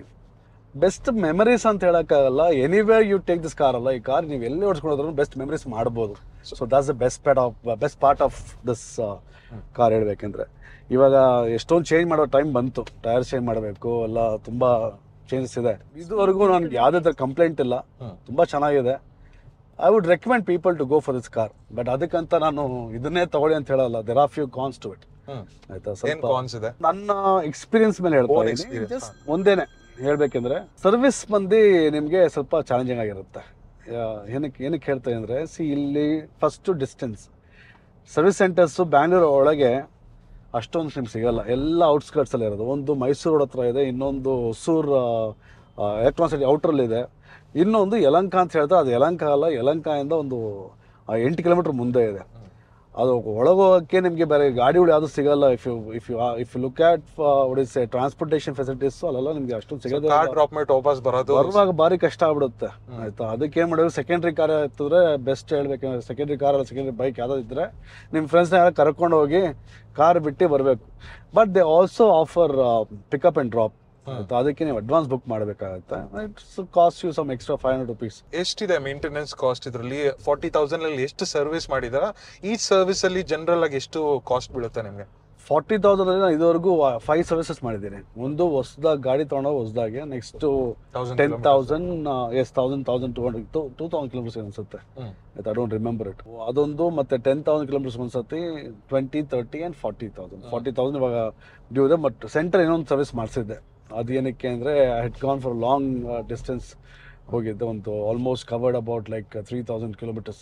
S1: ಬೆಸ್ಟ್ ಮೆಮರೀಸ್ ಅಂತ ಹೇಳೋಕ್ಕಾಗಲ್ಲ anywhere you take this car ಅಲ್ಲ ಈ ಕಾರ್ ನೀವು ಎಲ್ಲಿ ಓಡಿಸ್ಕೊಂಡ್ರು ಬೆಸ್ಟ್ ಮೆಮರೀಸ್ ಮಾಡ್ಬೋದು so that's the best part of best part of this car ಹೇಳ್ಬೇಕಂದ್ರೆ ಇವಾಗ ಎಷ್ಟೊಂದು ಚೇಂಜ್ ಮಾಡೋ ಟೈಮ್ ಬಂತು ಟೈರ್ ಚೇಂಜ್ ಮಾಡಬೇಕು ಎಲ್ಲ ತುಂಬಾ ಚೇಂಜಸ್ ಇದೆ ಇದುವರೆಗೂ ನನ್ಗೆ ಯಾವುದೇ ಥರ ಕಂಪ್ಲೇಂಟ್ ಇಲ್ಲ ತುಂಬಾ ಚೆನ್ನಾಗಿದೆ I would recommend people to go for this car but ಅದಕ್ಕಂತ ನಾನು ಇದನ್ನೇ ತಗೊಳ್ಳಿ ಅಂತ ಹೇಳಲ್ಲ there are few cons to it ಆಯ್ತಾ ಸ್ವಲ್ಪ ನನ್ನ ಎಕ್ಸ್ಪೀರಿಯನ್ಸ್ ಮೇಲೆ ಹೇಳ್ತಾ ಒಂದೇನೆ ಹೇಳ್ಬೇಕಂದ್ರೆ ಸರ್ವಿಸ್ ಮಂದಿ ನಿಮ್ಗೆ ಸ್ವಲ್ಪ ಚಾಲೆಂಜಿಂಗ್ ಆಗಿರುತ್ತೆ ಏನಕ್ಕೆ ಏನಕ್ಕೆ ಹೇಳ್ತಾ ಅಂದ್ರೆ ಸಿ ಇಲ್ಲಿ first distance service centres Bangalore ಒಳಗೆ ಅಷ್ಟೊಂದು ನಿಮ್ಗೆ ಸಿಗಲ್ಲ ಎಲ್ಲ ಅಲ್ಲಿ ಇರೋದು ಒಂದು ಮೈಸೂರು ಹತ್ರ ಇದೆ ಇನ್ನೊಂದು ಹೊಸೂರ್ ಎಲೆಕ್ಟ್ರಾನ್ ಸಿಟಿ ಇದೆ ಇನ್ನೊಂದು ಯಲಂಕ ಅಂತ ಹೇಳ್ತಾರೆ ಅದು ಯಲಂಕ ಅಲ್ಲ ಇಂದ ಒಂದು ಎಂಟು ಕಿಲೋಮೀಟ್ರ್ ಮುಂದೆ ಇದೆ ಅದು ಒಳಗೋಗೋಕ್ಕೆ ನಿಮಗೆ ಬೇರೆ ಗಾಡಿಗಳು ಯಾವುದು ಸಿಗಲ್ಲ if you if you if you look at what is transportation facilities ಅಲ್ಲೆಲ್ಲ ನಿಮಗೆ ಅಷ್ಟೊಂದು ಸಿಗೋದು
S2: ಡ್ರಾಪ್ ವಾಪಸ್ ಬರೋದು ಬರುವಾಗ
S1: ಭಾರಿ ಕಷ್ಟ ಆಗ್ಬಿಡುತ್ತೆ ಆಯಿತಾ ಅದಕ್ಕೆ ಏನು ಮಾಡಿದ್ರು ಸೆಕೆಂಡ್ರಿ ಕಾರ್ ಇತ್ತಿದ್ರೆ ಬೆಸ್ಟ್ ಹೇಳ್ಬೇಕಂದ್ರೆ ಸೆಕೆಂಡ್ರಿ ಕಾರ್ ಸೆಕೆಂಡ್ರಿ ಬೈಕ್ ಯಾವುದಾದ್ರು ನಿಮ್ಮ ಫ್ರೆಂಡ್ಸ್ನ ಯಾರು ಕರ್ಕೊಂಡು ಹೋಗಿ ಕಾರ್ ಬಿಟ್ಟು ಬರಬೇಕು but they also offer pickup and drop ಅದಕ್ಕೆ ನೀವು ಅಡ್ವಾನ್ಸ್ ಬುಕ್ ಮಾಡಬೇಕಾಗತ್ತೆ it's cost you some extra five hundred rupees
S2: ಎಷ್ಟಿದೆ ಮೇಂಟೆನೆನ್ಸ್ ಕಾಸ್ಟ್ ಇದರಲ್ಲಿ ಫಾರ್ಟಿ ತೌಸಂಡ್ ಅಲ್ಲಿ ಎಷ್ಟು ಸರ್ವಿಸ್ ಮಾಡಿದಾರ ಈ ಸರ್ವಿಸ್ ಅಲ್ಲಿ ಜನರಲ್ ಆಗಿ ಎಷ್ಟು ಕಾಸ್ಟ್ ಬೀಳುತ್ತೆ ನಿಮಗೆ
S1: ಫಾರ್ಟಿ ತೌಸಂಡ್ ಅಲ್ಲಿ ನಾನು ಇದುವರೆಗೂ ಫೈವ್ ಸರ್ವಿಸಸ್ ಮಾಡಿದ್ದೀನಿ ಒಂದು ಹೊಸದಾಗಿ ಗಾಡಿ ತಗೊಂಡೋಗಿ ಹೊಸದಾಗಿ next ten thousand yes thousand thousand two hundred two thousand kilometres ಅನ್ಸುತ್ತೆ ಐ ಡೋಂಟ್ ರಿಮೆಂಬರ್ ಇಟ್ ಅದೊಂದು ಮತ್ತೆ ಟೆನ್ ತೌಸಂಡ್ ಕಿಲೋಮೀಟರ್ಸ್ ಒಂದ್ಸತಿ twenty thirty and forty thousand forty thousand ಇವಾಗ ಡ್ಯೂ ಇದೆ ಬಟ್ ಸೆಂಟರ್ ಇನ್ನೊಂದು ಸರ್ವಿಸ್ ಮಾಡಿಸಿದ್ದೆ ಅದೇನಕ್ಕೆ ಅಂದರೆ I had gone for long distance ಹೋಗಿದ್ದೆ ಒಂದು almost covered about like three thousand kilometres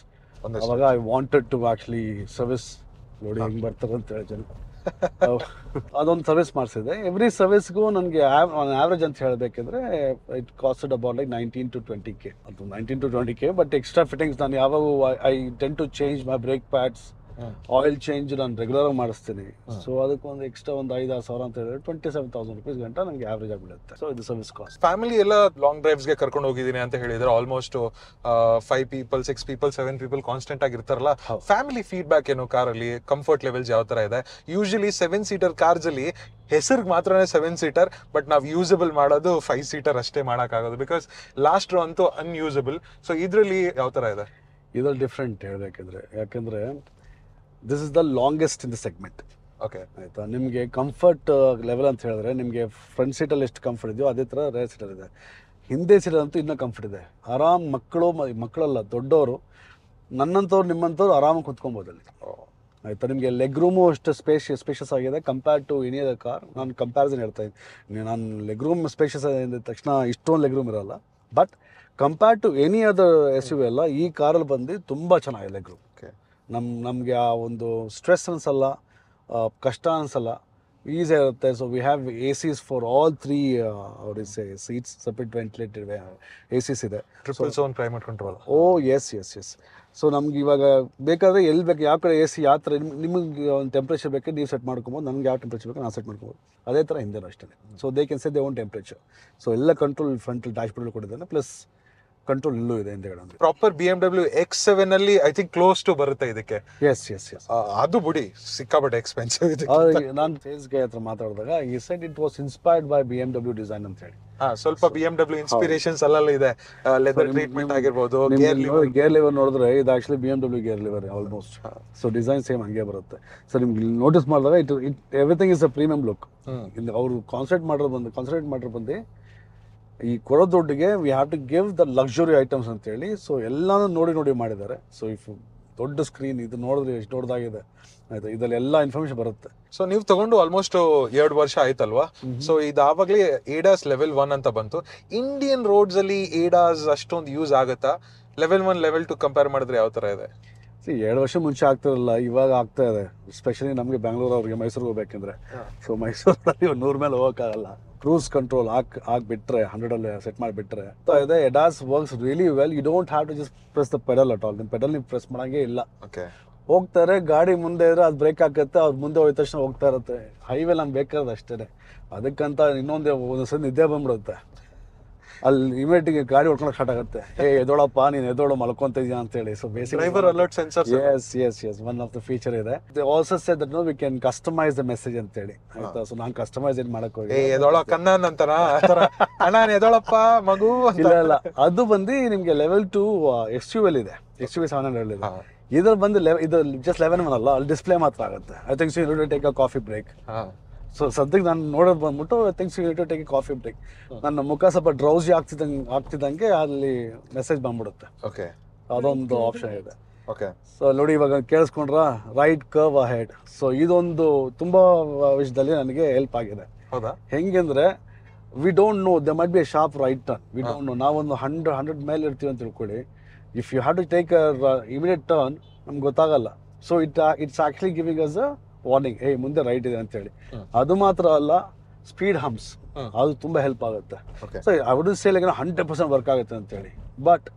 S1: ಅವಾಗ I wanted to actually service ನೋಡಿ ಹಿಂಗೆ ಬರ್ತಾರೆ ಅಂತ ಹೇಳಿ ಜನ ಅದೊಂದು ಸರ್ವಿಸ್ ಮಾಡಿಸಿದೆ ಎವ್ರಿ ಸರ್ವಿಸ್ಗೂ ನನಗೆ ಆ್ಯಾವ್ರೇಜ್ ಅಂತ ಹೇಳಬೇಕಂದ್ರೆ it cost about like nineteen to twenty K ಅದು nineteen to twenty K but extra fittings ನಾನು ಯಾವಾಗ I tend to change my brake pads oil change ನಾನು ರೆಗ್ಯುಲರ್ ಆಗಿ ಮಾಡಿಸ್ತೀನಿ ಸೊ ಅದಕ್ಕೆ ಒಂದು ಎಕ್ಸ್ಟ್ರಾ ಒಂದು ಐದು ಆರು ಸಾವಿರ ಅಂತ ಹೇಳಿದ್ರೆ ಟ್ವೆಂಟಿ ಸೆವೆನ್ ತೌಸಂಡ್ ರುಪೀಸ್ ಗಂಟ ನನಗೆ ಆವರೇಜ್ ಆಗಿಬಿಡುತ್ತೆ ಸೊ ಇದು ಸರ್ವಿಸ್ ಕಾಸ್ಟ್
S2: ಫ್ಯಾಮಿಲಿ ಎಲ್ಲ ಲಾಂಗ್ ಡ್ರೈವ್ಸ್ಗೆ ಕರ್ಕೊಂಡು ಹೋಗಿದ್ದೀನಿ ಅಂತ ಹೇಳಿದ್ರೆ almost five people six people seven people constant ಆಗಿ ಇರ್ತಾರಲ್ಲ ಫ್ಯಾಮಿಲಿ ಫೀಡ್ಬ್ಯಾಕ್ ಏನು ಕಾರಲ್ಲಿ ಕಂಫರ್ಟ್ ಲೆವೆಲ್ಸ್ ಯಾವ ಥರ ಇದೆ ಯೂಶಲಿ ಸೆವೆನ್ ಸೀಟರ್ ಕಾರ್ಸಲ್ಲಿ ಹೆಸರಿಗೆ ಮಾತ್ರನೇ ಸೆವೆನ್ ಸೀಟರ್ ಬಟ್ ನಾವು ಯೂಸಬಲ್ ಮಾಡೋದು ಫೈವ್ ಸೀಟರ್ ಅಷ್ಟೇ ಮಾಡೋಕ್ಕಾಗೋದು ಬಿಕಾಸ್ ಲಾಸ್ಟ್ ಅಂತೂ ಅನ್ಯೂಸಬಲ್ ಸೊ ಇದರಲ್ಲಿ ಯಾವ ಥರ ಇದೆ
S1: ಇದ್ರಲ್ಲಿ ಡಿಫ್ರೆಂಟ್ ಹೇಳಬೇಕಿದ್ರೆ ಯಾಕೆಂದರೆ this is the longest in the segment okay ಆಯಿತಾ ನಿಮಗೆ ಕಂಫರ್ಟ್ ಲೆವೆಲ್ ಅಂತ ಹೇಳಿದ್ರೆ ನಿಮಗೆ ಫ್ರಂಟ್ ಸೀಟಲ್ಲಿ ಎಷ್ಟು ಕಂಫರ್ಟ್ ಇದೆಯೋ ಅದೇ ಥರ ರೇರ್ ಸೀಟಲ್ಲಿ ಇದೆ ಹಿಂದೆ ಸೀಟಲ್ಲಂತೂ ಇನ್ನೂ ಕಂಫರ್ಟ್ ಇದೆ ಆರಾಮ್ ಮಕ್ಕಳು ಮಕ್ಕಳಲ್ಲ ದೊಡ್ಡವರು ನನ್ನಂಥವ್ರು ನಿಮ್ಮಂಥವ್ರು ಆರಾಮಾಗಿ ಕುತ್ಕೊಬೋದು ಅಲ್ಲಿ ಆಯಿತಾ ನಿಮಗೆ ಲೆಗ್ ರೂಮು ಅಷ್ಟು ಸ್ಪೇಷ ಸ್ಪೇಷಿಯಸ್ ಆಗಿದೆ compared to any other car ನಾನು ಕಂಪ್ಯಾರಿಸನ್ ಹೇಳ್ತಾ ಇದ್ದೀನಿ ನಾನು ಲೆಗ್ ರೂಮ್ ಸ್ಪೇಷಿಯಸ್ ಅಂದ ತಕ್ಷಣ ಇಷ್ಟೊಂದು ಲೆಗ್ ರೂಮ್ ಇರೋಲ್ಲ but compared to any other S U ಎಲ್ಲ ಈ ಕಾರಲ್ಲಿ ಬಂದು ತುಂಬ ಚೆನ್ನಾಗಿದೆ ಲೆಗ್ ರೂಮ್ ಓಕೆ ನಮ್ಮ ನಮಗೆ ಆ ಒಂದು ಸ್ಟ್ರೆಸ್ ಅನಿಸಲ್ಲ ಕಷ್ಟ ಅನಿಸಲ್ಲ ಈಸಿ ಇರುತ್ತೆ so we have A Cs for all three ಅವ್ರೆ seats separate ventilated A Cs ಇದೆ ಟ್ರಿಪಲ್ ಕ್ಲೈಮೇಟ್ ಕಂಟ್ರೋಲ್ ಓ ಎಸ್ ಎಸ್ ಎಸ್ ಸೊ ನಮ್ಗೆ ಇವಾಗ ಬೇಕಾದರೆ ಎಲ್ಲಿ ಬೇಕು ಯಾವ ಕಡೆ ಎ ಸಿ ಯಾವ ಥರ ನಿಮಗೆ ಒಂದು ಟೆಂಪ್ರೇಚರ್ ಬೇಕು ನೀವು ಸೆಟ್ ಮಾಡ್ಕೊಬೋದು ನಮ್ಗೆ ಯಾವ ಟೆಂಪ್ರೇಚರ್ ಬೇಕು ನಾನು ಸೆಟ್ ಮಾಡ್ಕೊಬೋದು ಅದೇ ಥರ ಹಿಂದೆ ಅಷ್ಟೇ so they can set they own temperature so ಎಲ್ಲ ಕಂಟ್ರೋಲ್ ಫ್ರಂಟಲ್ ಡ್ಯಾಶ್ ಕೊಟ್ಟಿದ್ದಾನೆ ಪ್ಲಸ್ ಕಂಟ್ರೋಲ್ ಇಲ್ಲೂ ಇದೆ ಅಂತ ಅಂದ್ರೆ
S2: proper B M W X seven ಅಲ್ಲಿ ಐ ಥಿಂಕ್ ಕ್ಲೋಸ್ ಟು ಬರುತ್ತೆ ಇದಕ್ಕೆ ಎಸ್ ಎಸ್ ಎಸ್ ಅದು ಬಿಡಿ ಸಿಕ್ಕಾಪಟ್ಟೆ ಎಕ್ಸ್ಪೆನ್ಸಿವ್ ಇದೆ
S1: ನಾನು ಫೇಸ್ಗೆ ಹತ್ರ ಮಾತಾಡಿದಾಗ ಈ said it was inspired by B M W design ಅಂತ ಹೇಳಿ
S2: ಹಾ, ಸ್ವಲ್ಪ ಬಿ ಎಂ ಡಬ್ಲ್ಯೂ ಇನ್ಸ್ಪಿರೇಷನ್ಸ್ ಅಲ್ಲೆಲ್ಲ ಇದೆ ಲೆದರ್ ಟ್ರೀಟ್ಮೆಂಟ್ ಆಗಿರ್ಬೋದು ಗೇರ್
S1: ಲಿವರ್ ನೋಡಿದ್ರೆ ಇದು actually B M W gear lever almost so design same ಹಂಗೆ ಬರುತ್ತೆ ಸೊ ನಿಮ್ಗೆ ನೋಟಿಸ್ ಮಾಡಿದಾಗ it it everything is a premium look ಇಲ್ಲಿ ಅವರು ಕಾನ್ಸಂಟ್ರೇಟ್ ಮಾಡಿರೋ ಬಂದು ಕಾನ್ಸಂಟ್ರೇಟ್ ಮಾಡಿರೋ ಬಂದು ಈ ದುಡ್ಡಿಗೆ we have to give the luxury items ಅಂತೇಳಿ ಸೊ ಎಲ್ಲಾನು ನೋಡಿ ನೋಡಿ ಮಾಡಿದ್ದಾರೆ ಸೊ ಇಫ್ ದೊಡ್ಡ ಸ್ಕ್ರೀನ್ ಇದು ನೋಡಿದ್ರೆ ಎಷ್ಟು ದೊಡ್ಡದಾಗಿದೆ ಆಯ್ತಾ ಇದರಲ್ಲಿ ಎಲ್ಲ ಇನ್ಫಾರ್ಮೇಶನ್ ಬರುತ್ತೆ ಸೊ
S2: ನೀವು ತಗೊಂಡು ಆಲ್ಮೋಸ್ಟ್ ಎರಡು ವರ್ಷ ಆಯ್ತಲ್ವಾ ಸೊ ಆವಾಗ್ಲೇ ಏಡಾಸ್ ಲೆವೆಲ್ ಒನ್ ಅಂತ ಬಂತು ಇಂಡಿಯನ್ ರೋಡ್ಸ್ ಅಲ್ಲಿ ಏಡಾಸ್ ಅಷ್ಟೊಂದು ಯೂಸ್ ಆಗುತ್ತಾ level one level two compare ಮಾಡಿದ್ರೆ ಯಾವ ತರ
S1: ಇದೆ ಸಿ ಎರಡು ವರ್ಷ ಮುಂಚೆ ಆಗ್ತಿರಲ್ಲ ಇವಾಗ ಆಗ್ತಾ ಇದೆ ಸ್ಪೆಷಲಿ ನಮಗೆ ಬೆಂಗಳೂರು ಅವ್ರಿಗೆ ಮೈಸೂರಿಗೆ ಹೋಗ್ಬೇಕಂದ್ರೆ ಸೊ ಮೈಸೂರಲ್ಲಿ ನೂರ ಮೇಲೆ ಹೋಗೋಕ್ಕಾಗಲ್ಲ ಕ್ರೂಸ್ ಕಂಟ್ರೋಲ್ ಹಾಕ್ ಹಾಕ್ಬಿಟ್ರೆ ಹಂಡ್ರೆಡಲ್ಲಿ ಸೆಟ್ ಮಾಡಿಬಿಟ್ರೆ ಸೊ ಇದೆ ADAS works really well you don't have to just press the pedal at all ನಿಮ್ಮ ಪೆಡಲ್ ನೀವು ಪ್ರೆಸ್ ಮಾಡೋಂಗೆ ಇಲ್ಲ ಓಕೆ ಹೋಗ್ತಾರೆ ಗಾಡಿ ಮುಂದೆ ಇದ್ರೆ ಅದು ಬ್ರೇಕ್ ಆಗುತ್ತೆ ಅವ್ರು ಮುಂದೆ ಹೋಗಿದ ತಕ್ಷಣ ಹೋಗ್ತಾ ಇರುತ್ತೆ ಹೈವೇ ನಮ್ಗೆ ಬೇಕಾದ ಅಷ್ಟೇ ಅದಕ್ಕಂತ ಇನ್ನೊಂದು ಒಂದು ನಿದ್ದೆ ಬಂದ್ಬಿಡುತ್ತೆ ಅಲ್ಲಿ ಇಮಿಡಿಯೇಟಿಗೆ ಗಾಡಿ ಹೊಡ್ಕೊಳಕ್ ಸ್ಟಾರ್ಟ್ ಆಗುತ್ತೆ ಏ ಎದೋಳಪ್ಪ ನೀನು ಎದೋಳು ಮಲ್ಕೊಂತ ಅಂತ ಹೇಳಿ so basic alert sensor yes yes yes one of the feature ಇದೆ also say that no we can customise the message ಅಂತ ಹೇಳಿ ಆಯ್ತಾ ಸೊ ನಾನು ಕಸ್ಟಮೈಸ್ ಏನ್ ಮಾಡಕ್ ಹೋಗಿ ಎದೋಳ ಅಣ್ಣ ಎದೋಳಪ್ಪ ಮಗು ಇಲ್ಲ ಇಲ್ಲ ಅದು ಬಂದು ನಿಮ್ಗೆ level two S U L ಇದೆ ಎಸ್ ಯು ಸೆವೆನ್ ಹಂಡ್ರೆಡ್ ಇದೆ ಇದ್ರಲ್ಲಿ ಬಂದು ಇದು ಜಸ್ಟ್ ಲೆವೆನ್ ಒನ್ ಅಲ್ಲ ಅಲ್ಲಿ ಡಿಸ್ಪ್ಲೇ ಮಾತ್ರ ಆಗುತ್ತೆ I think so you take a coffee break so ಸದ್ಯಕ್ಕೆ ನಾನು ನೋಡೋದು ಬಂದ್ಬಿಟ್ಟು things to take coffee break ನನ್ನ ಮುಖ ಸ್ವಲ್ಪ ಡ್ರೌಸಿ ಆಗ್ತಿದ್ದಂಗೆ ಆಗ್ತಿದ್ದಂಗೆ ಅಲ್ಲಿ ಮೆಸೇಜ್ ಬಂದ್ಬಿಡುತ್ತೆ ಓಕೆ ಅದೊಂದು ಆಪ್ಷನ್ ಇದೆ ಓಕೆ ಸೊ ನೋಡಿ ಇವಾಗ ಕೇಳಿಸ್ಕೊಂಡ್ರ ರೈಟ್ ಕರ್ವ್ ಹೆಡ್ ಸೊ ಇದೊಂದು ತುಂಬ ವಿಷಯದಲ್ಲಿ ನನಗೆ ಹೆಲ್ಪ್ ಆಗಿದೆ ಹೌದಾ ಹೆಂಗೆಂದ್ರೆ we don't know the might be a sharp right turn we don't know ನಾವೊಂದು ಹಂಡ್ರೆಡ್ ಹಂಡ್ರೆಡ್ ಮೇಲೆ ಇರ್ತೀವಿ ಅಂತ ತಿಳ್ಕೊಳ್ಳಿ if you have to take immediate turn ನಮ್ಗೆ ಗೊತ್ತಾಗಲ್ಲ so it it's actually giving us a warning ಏ ಮುಂದೆ ರೈಟ್ ಇದೆ ಅಂತ ಹೇಳಿ ಅದು ಮಾತ್ರ ಅಲ್ಲ ಸ್ಪೀಡ್ ಹಂಪ್ಸ್ ಅದು ತುಂಬಾ ಹೆಲ್ಪ್ ಆಗುತ್ತೆ ಸೊ ಸೇಲ್ ಹಂಡ್ರೆಡ್ ಪರ್ಸೆಂಟ್ ವರ್ಕ್ ಆಗುತ್ತೆ ಅಂತ ಹೇಳಿ but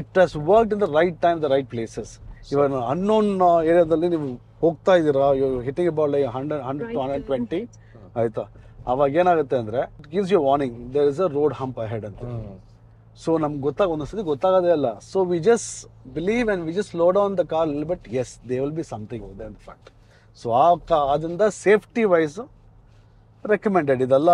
S1: it has work in the right time the right places ಇವಾಗ ಅನ್ನೋನ್ ಏರಿಯಾದಲ್ಲಿ ನೀವು ಹೋಗ್ತಾ ಇದ್ದೀರಾ hitting ball hundred hundred to hundred twenty ಆಯಿತಾ ಅವಾಗ ಏನಾಗುತ್ತೆ ಅಂದ್ರೆ it gives you warning there is a road hump ahead ಅಂತ ಸೊ ನಮ್ಗೆ ಗೊತ್ತಾಗ ಒಂದೊಂದ್ಸತಿ ಗೊತ್ತಾಗೋದೇ ಅಲ್ಲ so we just believe and we just ಲೋಡ್ down the car but S they will be something fact so ಆ ಕಾ ಅದರಿಂದ ಸೇಫ್ಟಿ ವೈಸು ರೆಕಮೆಂಡೆಡ್ ಇದೆಲ್ಲ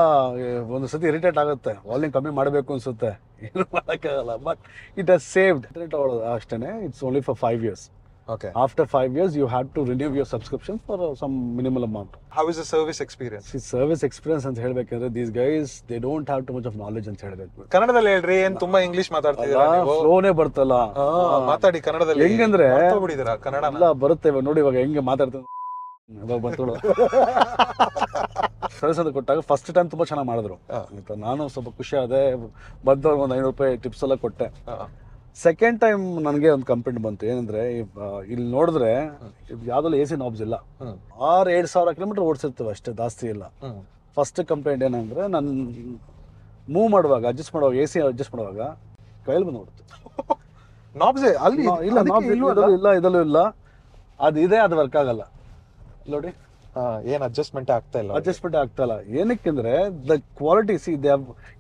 S1: ಒಂದು ಸತಿ ಇರಿಟೇಟ್ ಆಗುತ್ತೆ ವಾಲ್ಯೂಮ್ ಕಮ್ಮಿ ಮಾಡಬೇಕು ಅನಿಸುತ್ತೆ ಏನು ಮಾಡೋಕ್ಕಾಗಲ್ಲ but it has saved internet ಅವಳು ಅಷ್ಟೇ it's only for five years okay after five years you have to renew your subscription for some minimal amount
S2: how is service experience
S1: ಈ ಸರ್ವಿಸ್ ಎಕ್ಸ್ಪೀರಿಯನ್ಸ್ ಅಂತ ಹೇಳಬೇಕಂದ್ರೆ these guys they don't have to much of knowledge ಅಂತ ಹೇಳಬೇಕು
S2: ಕನ್ನಡದಲ್ಲಿ ಹೇಳ್ರಿ ಏನ್ ತುಂಬಾ ಇಂಗ್ಲಿಷ್ ಮಾತಾಡ್ತಿದ್ದೀರಾ
S1: ಫ್ಲೋನೇ ಬರ್ತಲ್ಲ ಮಾತಾಡಿ ಕನ್ನಡದಲ್ಲಿ ಹೆಂಗಂದ್ರೆ ಕನ್ನಡ ಎಲ್ಲ ಬರುತ್ತೆ ಇವಾಗ ನೋಡಿ ಇವಾಗ ಹೆಂಗೆ ಮಾತಾಡ್ತಾರೆ ಬಂತು ಕೊಟ್ಟಾಗ ಫಸ್ಟ್ ಟೈಮ್ ತುಂಬಾ ಚೆನ್ನಾಗಿ ಮಾಡಿದ್ರು ನಾನು ಸ್ವಲ್ಪ ಖುಷಿ ಆದೆ ಬಂದವ್ರಿಗೆ ಒಂದು ಐನೂರು ರೂಪಾಯಿ ಟಿಪ್ಸ್ ಎಲ್ಲ ಕೊಟ್ಟೆ ಸೆಕೆಂಡ್ ಟೈಮ್ ನನಗೆ ಒಂದು ಕಂಪ್ಲೇಂಟ್ ಬಂತು ಏನಂದ್ರೆ ಇಲ್ಲಿ ನೋಡಿದ್ರೆ ಯಾವ್ದಲ್ಲ ಎ ಸಿ ನಾಬ್ಸ್ ಇಲ್ಲ ಆರು ಏಳು ಸಾವಿರ ಕಿಲೋಮೀಟರ್ ಓಡಿಸಿರ್ತೇವೆ ಅಷ್ಟೇ ಜಾಸ್ತಿ ಇಲ್ಲ ಫಸ್ಟ್ ಕಂಪ್ಲೇಂಟ್ ಏನಂದ್ರೆ ನನ್ನ ಮೂವ್ ಮಾಡುವಾಗ ಅಡ್ಜಸ್ಟ್ ಮಾಡುವಾಗ ಎ ಸಿ ಅಡ್ಜಸ್ಟ್ ಮಾಡುವಾಗ ಕೈಯಲ್ಲಿ ಬಂದು ನೋಡ್ತು ನಾಬ್ಸೇ ಅಲ್ಲಿ ಇಲ್ಲ ನಾಬ್ಸ್ ಇಲ್ಲ ಇದಲ್ಲೂ ಇಲ್ಲ ಅದು ಇದೆ ಅದು ವರ್ಕ್ ಆಗಲ್ಲ ನೋಡಿ ಏನ್ ಅಡ್ಜಸ್ಟ್ಮೆಂಟ್ ಆಗ್ತಾ ಇಲ್ಲ ಅಡ್ಜಸ್ಟ್ಮೆಂಟ್ ಆಗ್ತಾ ಇಲ್ಲ ಏನಕ್ಕೆಂದ್ರೆ ದ ಕ್ವಾಲಿಟಿ ಸಿ ದೇ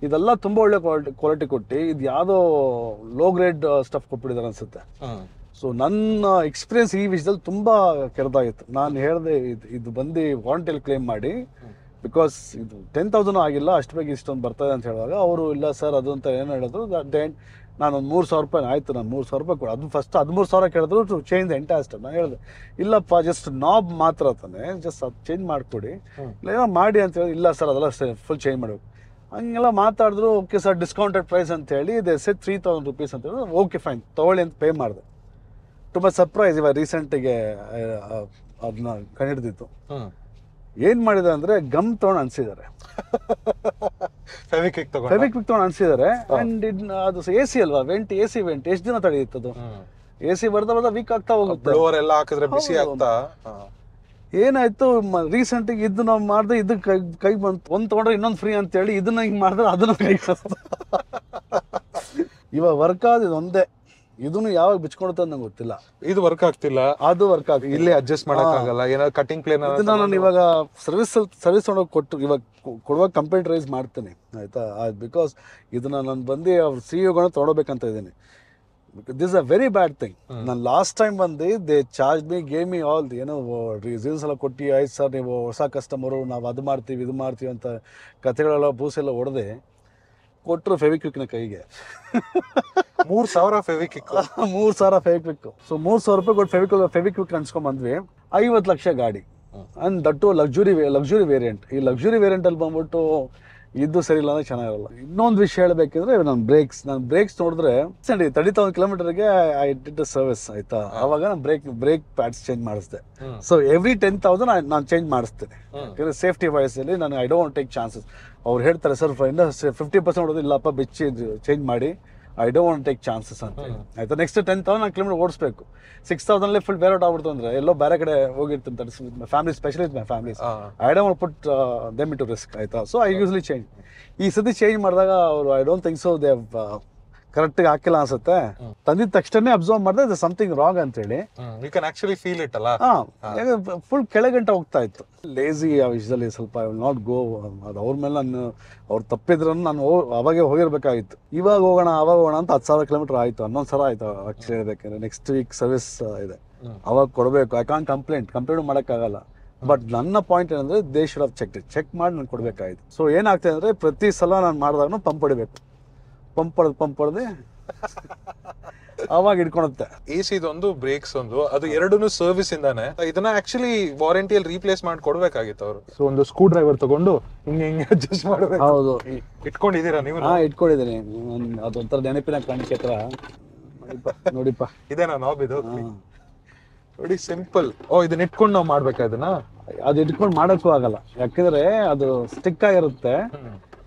S1: ಇದೆಲ್ಲ ತುಂಬಾ ಒಳ್ಳೆ ಕ್ವಾಲಿಟಿ ಕ್ವಾಲಿಟಿ ಕೊಟ್ಟು ಇದು ಯಾವುದೋ ಲೋ ಗ್ರೇಡ್ ಸ್ಟಫ್ ಕೊಟ್ಬಿಟ್ಟಿದ್ದಾರೆ ಅನ್ಸುತ್ತೆ ಸೊ ನನ್ನ ಎಕ್ಸ್ಪೀರಿಯನ್ಸ್ ಈ ವಿಷಯದಲ್ಲಿ ತುಂಬಾ ಕೆರದಾಗಿತ್ತು ನಾನು ಹೇಳಿದೆ ಇದು ಬಂದು ವಾರಂಟಿಯಲ್ಲಿ ಕ್ಲೇಮ್ ಮಾಡಿ ಬಿಕಾಸ್ ಇದು ಟೆನ್ ತೌಸಂಡ್ ಆಗಿಲ್ಲ ಅಷ್ಟು ಬೇಗ ಇಷ್ಟೊಂದು ಬರ್ತದೆ ಅಂತ ಹೇಳಿದಾಗ ಅವರು ಇಲ್ಲ ಸರ್ ಅದು ಅಂತ ಏನು ಹೇಳಿದ್ರು ಒಂದು ಮೂರು ಸಾವಿರ ರೂಪಾಯಿ ಆಯಿತು ನಾನು ಮೂರು ಸಾವಿರ ರೂಪಾಯಿ ಕೊಡು ಅದು ಫಸ್ಟ್ ಹದಿಮೂರು ಸಾವಿರ ಕೇಳಿದ್ರು ಟು ಚೇಂಜ್ ಎಂಟೈರ್ ಸ್ಟೆಪ್ ನಾನು ಹೇಳಿದೆ ಇಲ್ಲಪ್ಪ ಜಸ್ಟ್ ನಾಬ್ ಮಾತ್ರ ತಾನೆ ಜಸ್ಟ್ ಅದು ಚೇಂಜ್ ಮಾಡಿಕೊಡಿ ಇಲ್ಲ ಮಾಡಿ ಅಂತ ಹೇಳಿ ಇಲ್ಲ ಸರ್ ಅದೆಲ್ಲ ಫುಲ್ ಚೇಂಜ್ ಮಾಡಬೇಕು ಹಂಗೆಲ್ಲ ಮಾತಾಡಿದ್ರು ಓಕೆ ಸರ್ ಡಿಸ್ಕೌಂಟೆಡ್ ಪ್ರೈಸ್ ಅಂತ ಹೇಳಿ ಇದೆ ಸೆಟ್ ತ್ರೀ ತೌಸಂಡ್ ರುಪೀಸ್ ಅಂತ ಹೇಳಿದ್ರು ಓಕೆ ಫೈನ್ ತೊಗೊಳ್ಳಿ ಅಂತ ಪೇ ಮಾಡಿದೆ ತುಂಬ ಸರ್ಪ್ರೈಸ್ ಇವಾಗ ರೀಸೆಂಟಿಗೆ ಅದನ್ನ ಕಂಡಿಡ್ದಿತ್ತು ಏನು ಮಾಡಿದೆ ಅಂದರೆ ಗಮ್ ತೊಗೊಂಡು ಅನಿಸಿದ್ದಾರೆ ಫೆವಿಕ್ವಿಕ್ ತಗೊಂಡು ಫೆವಿಕ್ವಿಕ್ ತಗೊಂಡು ಅನ್ಸಿದ್ದಾರೆ ಅಂಡ್ ಇದ್ ಅದು ಎ ಸಿ ಅಲ್ವಾ ವೆಂಟ್ ಎ ಸಿ ವೆಂಟ್ ಎಷ್ಟು ದಿನ ತಡೆಯುತ್ತೆ ಅದು ಎ ಸಿ ಬರ್ದ ಬರ್ದ ವೀಕ್ ಆಗ್ತಾ ಹೋಗುತ್ತೆ ಬ್ಲೋವರ್ ಎಲ್ಲ ಹಾಕಿದ್ರೆ ಬಿಸಿ ಆಗ್ತಾ ಏನಾಯ್ತು ರೀಸೆಂಟ್ ಆಗಿ ಇದನ್ನ ಮಾಡ್ದೆ ಇದು ಕೈ ಕೈ ಬಂತು ಒಂದ್ ತಗೊಂಡ್ರೆ ಇನ್ನೊಂದು ಫ್ರೀ ಅಂತ ಹೇಳಿ ಇದನ್ನ ಹಿಂಗ್ ಮಾಡಿದ್ರೆ ಅದನ್ನ ಕೈ ಇವಾಗ ವರ್ಕ್ ಆದ ಇದೊಂದೇ ಇದನ್ನು ಯಾವಾಗ ಬಿಚ್ಕೊಳುತ್ತೆ ನಂಗೆ ಗೊತ್ತಿಲ್ಲ ಇದು ವರ್ಕ್ ಆಗ್ತಿಲ್ಲ ಅದು ವರ್ಕ್ ಆಗ ಇಲ್ಲೇ ಅಡ್ಜಸ್ಟ್ ಮಾಡೋಕ್ಕಾಗಲ್ಲ
S2: ಏನಾದ್ರು ಕಟಿಂಗ್ ಪ್ಲೇನ್ ಇದನ್ನ
S1: ನಾನು ಇವಾಗ ಸರ್ವಿಸ್ ಸರ್ವಿಸ್ ತೊಗೊಂಡೋಗಿ ಕೊಟ್ಟು ಇವಾಗ ಕೊಡುವಾಗ ಕಂಪ್ಲೇಂಟ್ ರೈಸ್ ಮಾಡ್ತೇನೆ ಆಯಿತಾ ಬಿಕಾಸ್ ಇದನ್ನ ನಾನು ಬಂದು ಅವ್ರ ಸಿ ಇಗಳನ್ನ e ತೊಗೊಳ್ಬೇಕಂತ ಇದ್ದೀನಿ this a very bad thing ನಾನು ಲಾಸ್ಟ್ ಟೈಮ್ ಬಂದು they charge me gave me all ಏನೋ ರೀಸನ್ಸ್ ಎಲ್ಲ ಕೊಟ್ಟು ಆಯ್ತು ಸರ್ ನೀವು ಹೊಸ ಕಸ್ಟಮರು ನಾವು ಅದು ಮಾಡ್ತೀವಿ ಇದು ಮಾಡ್ತೀವಿ ಅಂತ ಕಥೆಗಳೆಲ್ಲ ಬೂಸೆಲ್ಲ ಹೊಡೆದೆ ಕೊಟ್ಟರು ಫೆವಿಕ್ವಿಕ್ನ ಕೈಗೆ ಮೂರ್ ಸಾವಿರ ಫೆವಿಕ್ವಿಕ್ ಮೂರ್ ಸಾವಿರ ಫೆವಿಕ್ವಿಕ್ ಸೊ ಮೂರ್ ಸಾವಿರ ರೂಪಾಯಿ ಕೊಟ್ಟು ಫೆವಿಕ್ ಫೆವಿಕ್ವಿಕ್ ಅನ್ಸ್ಕೊಂಡ್ ಬಂದ್ವಿ ಐವತ್ತು ಲಕ್ಷ ಗಾಡಿ and that luxury luxury variant ಈ ಲಕ್ಸುರಿ ವೇರಿಯಂಟ್ ಅಲ್ಲಿ ಬಂದ್ಬಿಟ್ಟು ಇದ್ದು ಸರಿ ಇಲ್ಲ ಅಂದ್ರೆ ಚೆನ್ನಾಗಿರಲ್ಲ ಇನ್ನೊಂದು ವಿಷಯ ಹೇಳ್ಬೇಕಂದ್ರೆ ನಾನು ಬ್ರೇಕ್ಸ್ ನಾನು ಬ್ರೇಕ್ಸ್ ನೋಡಿದ್ರೆ ಸರಿ ತರ್ಟಿ ಕಿಲೋಮೀಟರ್ಗೆ ಐ ಡಿಡ್ ಸರ್ವಿಸ್ ಆಯ್ತಾ ಅವಾಗ ನಾನು ಬ್ರೇಕ್ ಬ್ರೇಕ್ ಪ್ಯಾಡ್ಸ್ ಚೇಂಜ್ ಮಾಡಿಸ್ದೆ ಸೊ ಎವ್ರಿ ಟೆನ್ ತೌಸಂಡ್ ನಾನು ಚೇಂಜ್ ಮಾಡಿಸ್ತೇನೆ ಸೇಫ್ಟಿ ಅಲ್ಲಿ ನಾನು ಐ ಡೋಂಟ್ ಟೇಕ್ ಚಾನ್ಸಸ್ ಅವ್ರು ಹೇಳ್ತಾರೆ ಸರ್ ಫಿಫ್ಟಿ ಪರ್ಸೆಂಟ್ ಇಲ್ಲಪ್ಪ ಬೆಚ್ಚಿ ಚೇಂಜ್ ಮಾಡಿ I don't want take chances ಅಂತ ಆಯ್ತಾ ನೆಕ್ಸ್ಟ್ ಟೆನ್ ತೌಸಂಡ್ ಕಿಲೋಮೀಟರ್ ಓಡಿಸ್ಬೇಕು ಸಿಕ್ಸ್ ತೌಸಂಡ್ಲೇ ಫುಲ್ ಬೇರೆ ಔಟ್ ಆಗ್ಬಿಡ್ತು ಅಂದ್ರೆ ಎಲ್ಲೋ ಬೇರೆ ಕಡೆ ಹೋಗಿರ್ತೀನಿ family specialist my family I don't want put them it to risk ಆಯ್ತಾ ಸೊ ಐ ಯೂಸ್ಲಿ ಚೇಂಜ್ ಈ ಸತಿ ಚೇಂಜ್ ಮಾಡಿದಾಗ ಅವರು I don't think so they ಕರೆಕ್ಟಾಗಿ ಹಾಕಿಲ್ಲ ಅನ್ಸುತ್ತೆ ತಂದಿದ ತಕ್ಷಣ ಅಬ್ಸರ್ವ್ ಮಾಡ್ದೆ ಇದು ಸಮಥಿಂಗ್ ರಾಂಗ್ ಅಂತ ಹೇಳಿ
S2: you can actually feel it ಅಲ್ಲ
S1: ಫುಲ್ ಕೆಳಗಂಟ ಹೋಗ್ತಾ ಇತ್ತು ಲೇಜಿ ಆ ವಿಷಯದಲ್ಲಿ ಸ್ವಲ್ಪ ಐ ವಿಲ್ ನಾಟ್ ಗೋ ಅದು ಅವ್ರ ಮೇಲೆ ನಾನು ಅವ್ರು ತಪ್ಪಿದ್ರನ್ನು ನಾನು ಅವಾಗೆ ಹೋಗಿರ್ಬೇಕಾಗಿತ್ತು ಇವಾಗ ಹೋಗೋಣ ಅವಾಗ ಹೋಗೋಣ ಅಂತ ಹತ್ತು ಸಾವಿರ ಕಿಲೋಮೀಟರ್ ಆಯ್ತು ಹನ್ನೊಂದು ಸಲ ಆಯಿತು ಆಕ್ಚುಲಿ ಹೇಳಬೇಕಂದ್ರೆ ನೆಕ್ಸ್ಟ್ ವೀಕ್ ಸರ್ವಿಸ್ ಇದೆ ಅವಾಗ ಕೊಡಬೇಕು ಐ ಕಾನ್ ಕಂಪ್ಲೇಂಟ್ ಕಂಪ್ಲೇಂಟ್ ಮಾಡೋಕ್ಕಾಗಲ್ಲ ಬಟ್ ನನ್ನ ಪಾಯಿಂಟ್ ಏನಂದ್ರೆ ದೇಶ ಚೆಕ್ ಚೆಕ್ ಮಾಡಿ ನಾನು ಕೊಡ್ಬೇಕಾಯ್ತು ಸೊ ಏನಾಗ್ತದೆ ಅಂದರೆ ಪ್ರತಿ ಸಲ ನಾನು ಮಾಡಿದಾಗ ಪಂಪ್ ಹೊಡಿಬೇಕು ಪಂಪ್ ಹೊಡೆದು ಪಂಪ್ ಹೊಡೆದು
S2: ಅವಾಗ ಎಸಿ ಎ ಒಂದು ಬ್ರೇಕ್ಸ್ ಒಂದು ಅದು ಎರಡೂ ಸರ್ವಿಸ್ ಇಂದಾನೆ ಇದನ್ನ ಆಕ್ಚುಲಿ ಅಲ್ಲಿ ರೀಪ್ಲೇಸ್ ಮಾಡಿ ಕೊಡ್ಬೇಕಾಗಿತ್ತು ಅವರು ಸೊ ಒಂದು ಸ್ಕ್ರೂ ಡ್ರೈವರ್ ತಗೊಂಡು ಹಿಂಗೆ ಹಿಂಗೆ ಅಡ್ಜಸ್ಟ್ ಮಾಡಬೇಕು ಹೌದು
S1: ಇಟ್ಕೊಂಡಿದ್ದೀರಾ ನೀವು ಹಾ ಇಟ್ಕೊಂಡಿದ್ದೀನಿ ಅದೊಂಥರ ನೆನಪಿನ ಕಾಣಿಕೆತ್ರ ನೋಡಿಪ್ಪ ಇದೇನಾ ನಾಬ್ ಇದು ನೋಡಿ ಸಿಂಪಲ್ ಓ ಇದನ್ನ ಇಟ್ಕೊಂಡು ನಾವು ಮಾಡ್ಬೇಕಾ ಇದನ್ನ ಅದು ಇಟ್ಕೊಂಡು ಮಾಡೋಕ್ಕೂ ಆಗಲ್ಲ ಯಾಕಂದ್ರೆ ಅದು ಸ್ಟಿಕ್ ಆಗಿರುತ್ತೆ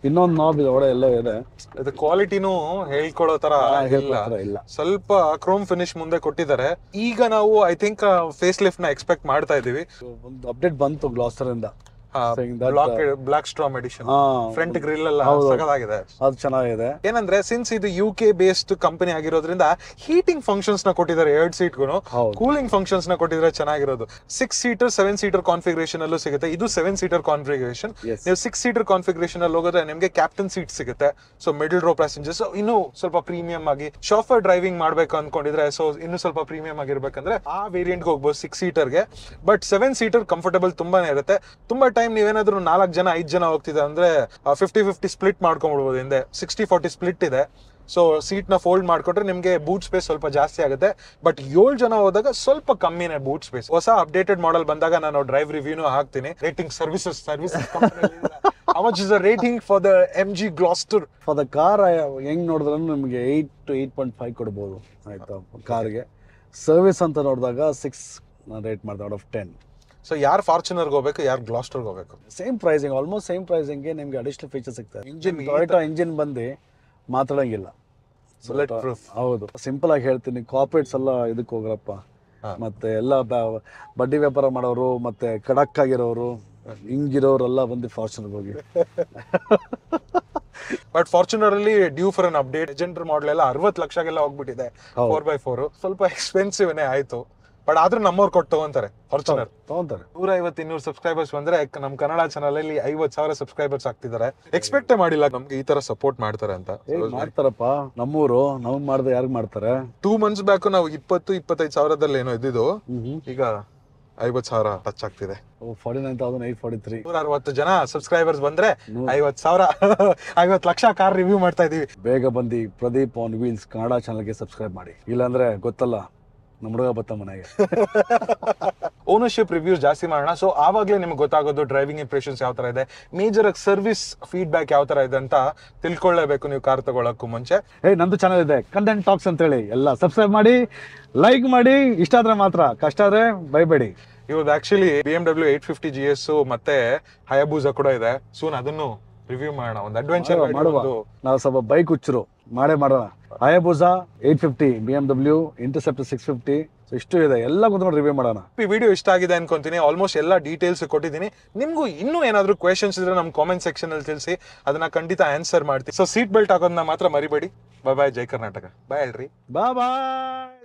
S1: ಇನ್ನೊಂದು ನಾಬ್ ಇದೆ ಎಲ್ಲ ಇದೆ ಅದು
S2: ಕ್ವಾಲಿಟಿನೂ ಹೇಳ್ಕೊಡೋ ತರ ಇಲ್ಲ ಇಲ್ಲ ಸ್ವಲ್ಪ ಕ್ರೋಮ್ ಫಿನಿಶ್ ಮುಂದೆ ಕೊಟ್ಟಿದ್ದಾರೆ ಈಗ ನಾವು ಐ ಥಿಂಕ್ ಫೇಸ್ ಲಿಫ್ಟ್ ನ ಎಕ್ಸ್ಪೆಕ್ಟ್ ಮಾಡ್ತಾ ಇದೀವಿ
S1: ಒಂದು ಅಪ್ಡೇಟ್ ಬಂತು ಗ್ಲಾಸರ್ ಇಂದ
S2: ಬ್ಲಾಕ್ ಎಡಿಷನ್ ಫ್ರಂಟ್ ಗ್ರಿಲ್ ಎಲ್ಲ ಅದು ಚೆನ್ನಾಗಿದೆ ಏನಂದ್ರೆ ಸಿನ್ಸ್ ಇದು ಯು ಕೆ ಬೇಸ್ಡ್ ಕಂಪನಿ ಆಗಿರೋದ್ರಿಂದ ಹೀಟಿಂಗ್ ಫಂಕ್ಷನ್ಸ್ ನ ಕೊಟ್ಟಿದ್ದಾರೆ ಎರಡ್ ಸೀಟ್ ಗುನು ಕೂಲಿಂಗ್ ಫಂಕ್ಷನ್ಸ್ ನ ಕೊಟ್ಟಿದ್ರೆ ಚೆನ್ನಾಗಿರೋದು six seater seven seater configuration ಅಲ್ಲೂ ಸಿಗುತ್ತೆ ಇದು ಸೆವೆನ್ ಸೀಟರ್ ಕಾನ್ಫಿಗರೇಷನ್ ನೀವು ಸಿಕ್ಸ್ ಸೀಟರ್ ಕಾನ್ಫಿಗರೇಷನ್ ಅಲ್ಲಿ ಹೋಗೋದ್ರೆ ನಿಮಗೆ ಕ್ಯಾಪ್ಟನ್ ಸೀಟ್ ಸಿಗುತ್ತೆ ಸೊ ಮಿಡಲ್ ರೋ ಪ್ಯಾಸೆಂಜರ್ಸ್ ಇನ್ನು ಸ್ವಲ್ಪ ಪ್ರೀಮಿಯಂ ಆಗಿ ಶಾಫರ್ ಡ್ರೈವಿಂಗ್ ಮಾಡ್ಬೇಕು ಅನ್ಕೊಂಡಿದ್ರೆ ಸೊ ಇನ್ನು ಸ್ವಲ್ಪ ಪ್ರೀಮಿಯಂ ಆಗಿರ್ಬೇಕಂದ್ರೆ ಆ ವೇರಿಯಂಟ್ ಹೋಗ್ಬೋದು ಸಿಕ್ಸ್ ಗೆ ಬಟ್ ಸೆವೆನ್ ಸೀಟರ್ ಕಂಫರ್ಟಬಲ್ ತುಂಬಾನೇ ಇರುತ್ತೆ ತುಂಬಾ ಟೈಮ್ ನೀವೇನಾದ್ರೂ ನಾಲ್ಕು ಜನ ಐದು ಜನ ಹೋಗ್ತಿದ್ರೆ ಅಂದ್ರೆ ಫಿಫ್ಟಿ ಫಿಫ್ಟಿ ಸ್ಪ್ಲಿಟ್ ಮಾಡ್ಕೊಂಡ್ಬಿಡ್ಬೋದು ಹಿಂದೆ ಸಿಕ್ಸ್ಟಿ ಫೋರ್ಟಿ ಸ್ಪ್ಲಿಟ್ ಇದೆ ಸೊ ನ ಫೋಲ್ಡ್ ಮಾಡ್ಕೊಟ್ರೆ ನಿಮಗೆ ಬೂಟ್ ಸ್ಪೇಸ್ ಸ್ವಲ್ಪ ಜಾಸ್ತಿ ಆಗುತ್ತೆ ಬಟ್ ಏಳು ಜನ ಹೋದಾಗ ಸ್ವಲ್ಪ ಕಮ್ಮಿನೇ ಬೂಟ್ ಸ್ಪೇಸ್ ಹೊಸ ಅಪ್ಡೇಟೆಡ್ ಮಾಡೆಲ್ ಬಂದಾಗ ನಾನು ಡ್ರೈವ್ ರಿವ್ಯೂನು ಹಾಕ್ತೀನಿ rating services services
S1: How much is the rating for the MG Gloster for the car ಹೆಂಗ್ ನೋಡಿದ್ರು ನಿಮಗೆ eight to eight point five ಕೊಡ್ಬೋದು ಆಯ್ತಾ ಕಾರ್ಗೆ ಸರ್ವಿಸ್ ಅಂತ ನೋಡಿದಾಗ ಸಿಕ್ಸ್ ರೇಟ್ ಮಾಡಿದೆ ಔಟ್ ಆಫ್ ಟೆನ್ ಸೊ ಯಾರು ಫಾರ್ಚುನರ್ಗೆ ಹೋಗ್ಬೇಕು ಯಾರು ಗ್ಲಾಸ್ಟರ್ಗೆ ಹೋಗ್ಬೇಕು same pricing almost same pricing ನಿಮ್ಗೆ ಅಡಿಷನಲ್ ಫೀಚರ್ ಸಿಗ್ತದೆ ಇಂಜಿನ್ ಟೊಯೋಟಾ ಇಂಜಿನ್ ಬಂದು ಮಾತಾಡೋಂಗಿಲ್ಲ ಬುಲೆಟ್ ಪ್ರೂಫ್ ಹೌದು ಸಿಂಪಲ್ ಆಗಿ ಹೇಳ್ತೀನಿ ಕಾರ್ಪೊರೇಟ್ಸ್ ಎಲ್ಲ ಇದಕ್ಕೆ ಹೋಗ್ರಪ್ಪ ಮತ್ತೆ ಎಲ್ಲ ಬಡ್ಡಿ ವ್ಯಾಪಾರ ಮಾಡೋರು ಮತ್ತೆ ಕಡಕ್ ಆಗಿರೋರು ಹಿಂಗಿರೋರೆಲ್ಲ ಬಂದು ಫಾರ್ಚುನರ್ ಹೋಗಿ ಬಟ್ ಫಾರ್ಚುನರ್ ಅಲ್ಲಿ due
S2: for an update Legender model ಎಲ್ಲ ಅರವತ್ತು ಲಕ್ಷಗೆಲ್ಲ ಹೋಗ್ಬಿಟ್ಟಿದೆ ಫೋರ್ ಬೈ ಫೋರ್ ಸ್ವಲ್ಪ ಎಕ್ಸ್ಪೆನ್ಸಿವ್ ನೇ ಆಯ್ತು ಬಟ್ ಆದ್ರೂ ನಮ್ಮವ್ರು ಕೊಟ್ಟು ತಗೊಂತಾರೆ ಫಾರ್ಚುನರ್ ತಗೊಂತಾರೆ ನೂರ ಐವತ್ ಇನ್ನೂರು ಸಬ್ಸ್ಕ್ರೈಬರ್ಸ್ ಬಂದ್ರೆ ನಮ್ ಕನ್ನಡ ಚಾನಲ್ ಅಲ್ಲಿ ಐವತ್ ಸಾವಿರ ಸಬ್ಸ್ಕ್ರೈಬರ್ಸ್ ಆಗ್ತಿದ್ದಾರೆ ಎಕ್ಸ್ಪೆಕ್ಟೇ ಮಾಡಿಲ್ಲ ನಮ್ಗೆ ಈ ತರ ಸಪೋರ್ಟ್ ಮಾಡ್ತಾರೆ ಅಂತ
S1: ಮಾಡ್ತಾರಪ್ಪ ನಮ್ಮೂರು ನಾವ್ ಮಾಡ್ದೆ ಯಾರು ಮಾಡ್ತಾರೆ
S2: ಟೂ ಮಂತ್ಸ್ ಬ್ಯಾಕ್ ನಾವು ಇಪ್ಪತ್ತು ಇಪ್ಪತ್ತೈದು ಸಾವಿರದಲ್ಲಿ ಏನೋ ಇದ್ದಿದ್ದು ಈಗ ಐವತ್ ಸಾವಿರ ಟಚ್ ಆಗ್ತಿದೆ ನೈನ್ ತೌಸಂಡ್ ಜನ ಸಬ್ಸ್ಕ್ರೈಬರ್ಸ್ ಬಂದ್ರೆ ಐವತ್ ಸಾವಿರ
S1: ಐವತ್ ಲಕ್ಷ ಕಾರ್ ರಿವ್ಯೂ ಮಾಡ್ತಾ ಇದೀವಿ ಬೇಗ ಬಂದಿ ಪ್ರದೀಪ್ ಆನ್ ವೀಲ್ಸ್ ಕನ್ನಡ ಗೆ ಸಬ್ಸ್ಕ್ರೈಬ್ ಮಾಡಿ ಇಲ್ಲಾಂದ್ರೆ ಗೊತ್ತಲ್ಲ ನಮ್ಮ ಹುಡುಗ ಬತ್ತ ಮನೆಗೆ
S2: ಓನರ್ಶಿಪ್ ರಿವ್ಯೂಸ್ ಜಾಸ್ತಿ ಮಾಡೋಣ ಸೊ ಆವಾಗಲೇ ನಿಮ್ಗೆ ಗೊತ್ತಾಗೋದು ಡ್ರೈವಿಂಗ್ ಇಂಪ್ರೆಷನ್ಸ್ ಯಾವ ಥರ ಇದೆ ಮೇಜರ್ ಆಗಿ ಸರ್ವಿಸ್ ಫೀಡ್ಬ್ಯಾಕ್ ಯಾವ ಥರ ಇದೆ ಅಂತ ತಿಳ್ಕೊಳ್ಳೇಬೇಕು ನೀವು ಕಾರ್ ತಗೊಳಕ್ಕೂ
S1: ಮುಂಚೆ ಏ ನಂದು ಚಾನಲ್ ಇದೆ ಕಂಟೆಂಟ್ ಟಾಕ್ಸ್ ಹೇಳಿ ಎಲ್ಲ ಸಬ್ಸ್ಕ್ರೈಬ್ ಮಾಡಿ ಲೈಕ್ ಮಾಡಿ ಇಷ್ಟ ಆದ್ರೆ ಮಾತ್ರ ಕಷ್ಟ ಆದ್ರೆ ಬೈಬೇಡಿ
S2: ಇವಾಗ actually B M W eight fifty G S ಮತ್ತೆ ಹಯಬೂಸಾ ಕೂಡ ಇದೆ ಸೂನ್ ಅದನ್ನು ರಿವ್ಯೂ ಮಾಡೋಣ ಒಂದು ಅಡ್ವೆಂಚರ್ ಮಾಡುವ
S1: ನಾವು ಸ್ವಲ್ಪ ಬೈಕ್ ಹುಚ್ಚರು ಮಾಡೇ ಮಾಡೋಣ Hayabusa eight fifty B M W six fifty so ಇಷ್ಟು ಇದೆ ಎಲ್ಲ ಕುತ್ಕೊಂಡು ರಿವ್ಯೂ ಮಾಡೋಣ
S2: ಈ ವಿಡಿಯೋ ಇಷ್ಟ ಆಗಿದೆ ಅನ್ಕೊಂತೀನಿ ಆಲ್ಮೋಸ್ಟ್ ಎಲ್ಲ ಡೀಟೇಲ್ಸ್ ಕೊಟ್ಟಿದ್ದೀನಿ ನಿಮಗೂ ಇನ್ನೂ ಏನಾದರೂ ಕ್ವೆಶನ್ಸ್ ಇದ್ರೆ ನಮ್ಮ ಕಾಮೆಂಟ್ ಸೆಕ್ಷನ್ ಅಲ್ಲಿ ತಿಳಿಸಿ ಅದನ್ನ ಖಂಡಿತ ಆನ್ಸರ್ ಮಾಡ್ತೀನಿ ಸೊ ಸೀಟ್ ಬೆಲ್ಟ್ ಹಾಕೋದನ್ನ ಮಾತ್ರ ಮರಿಬೇಡಿ ಬಾಯ್ ಬಾಯ್ ಜೈ ಕರ್ನಾಟಕ ಬಾಯ್ ಹೇಳ್ರಿ ಬಾ ಬಾಯ್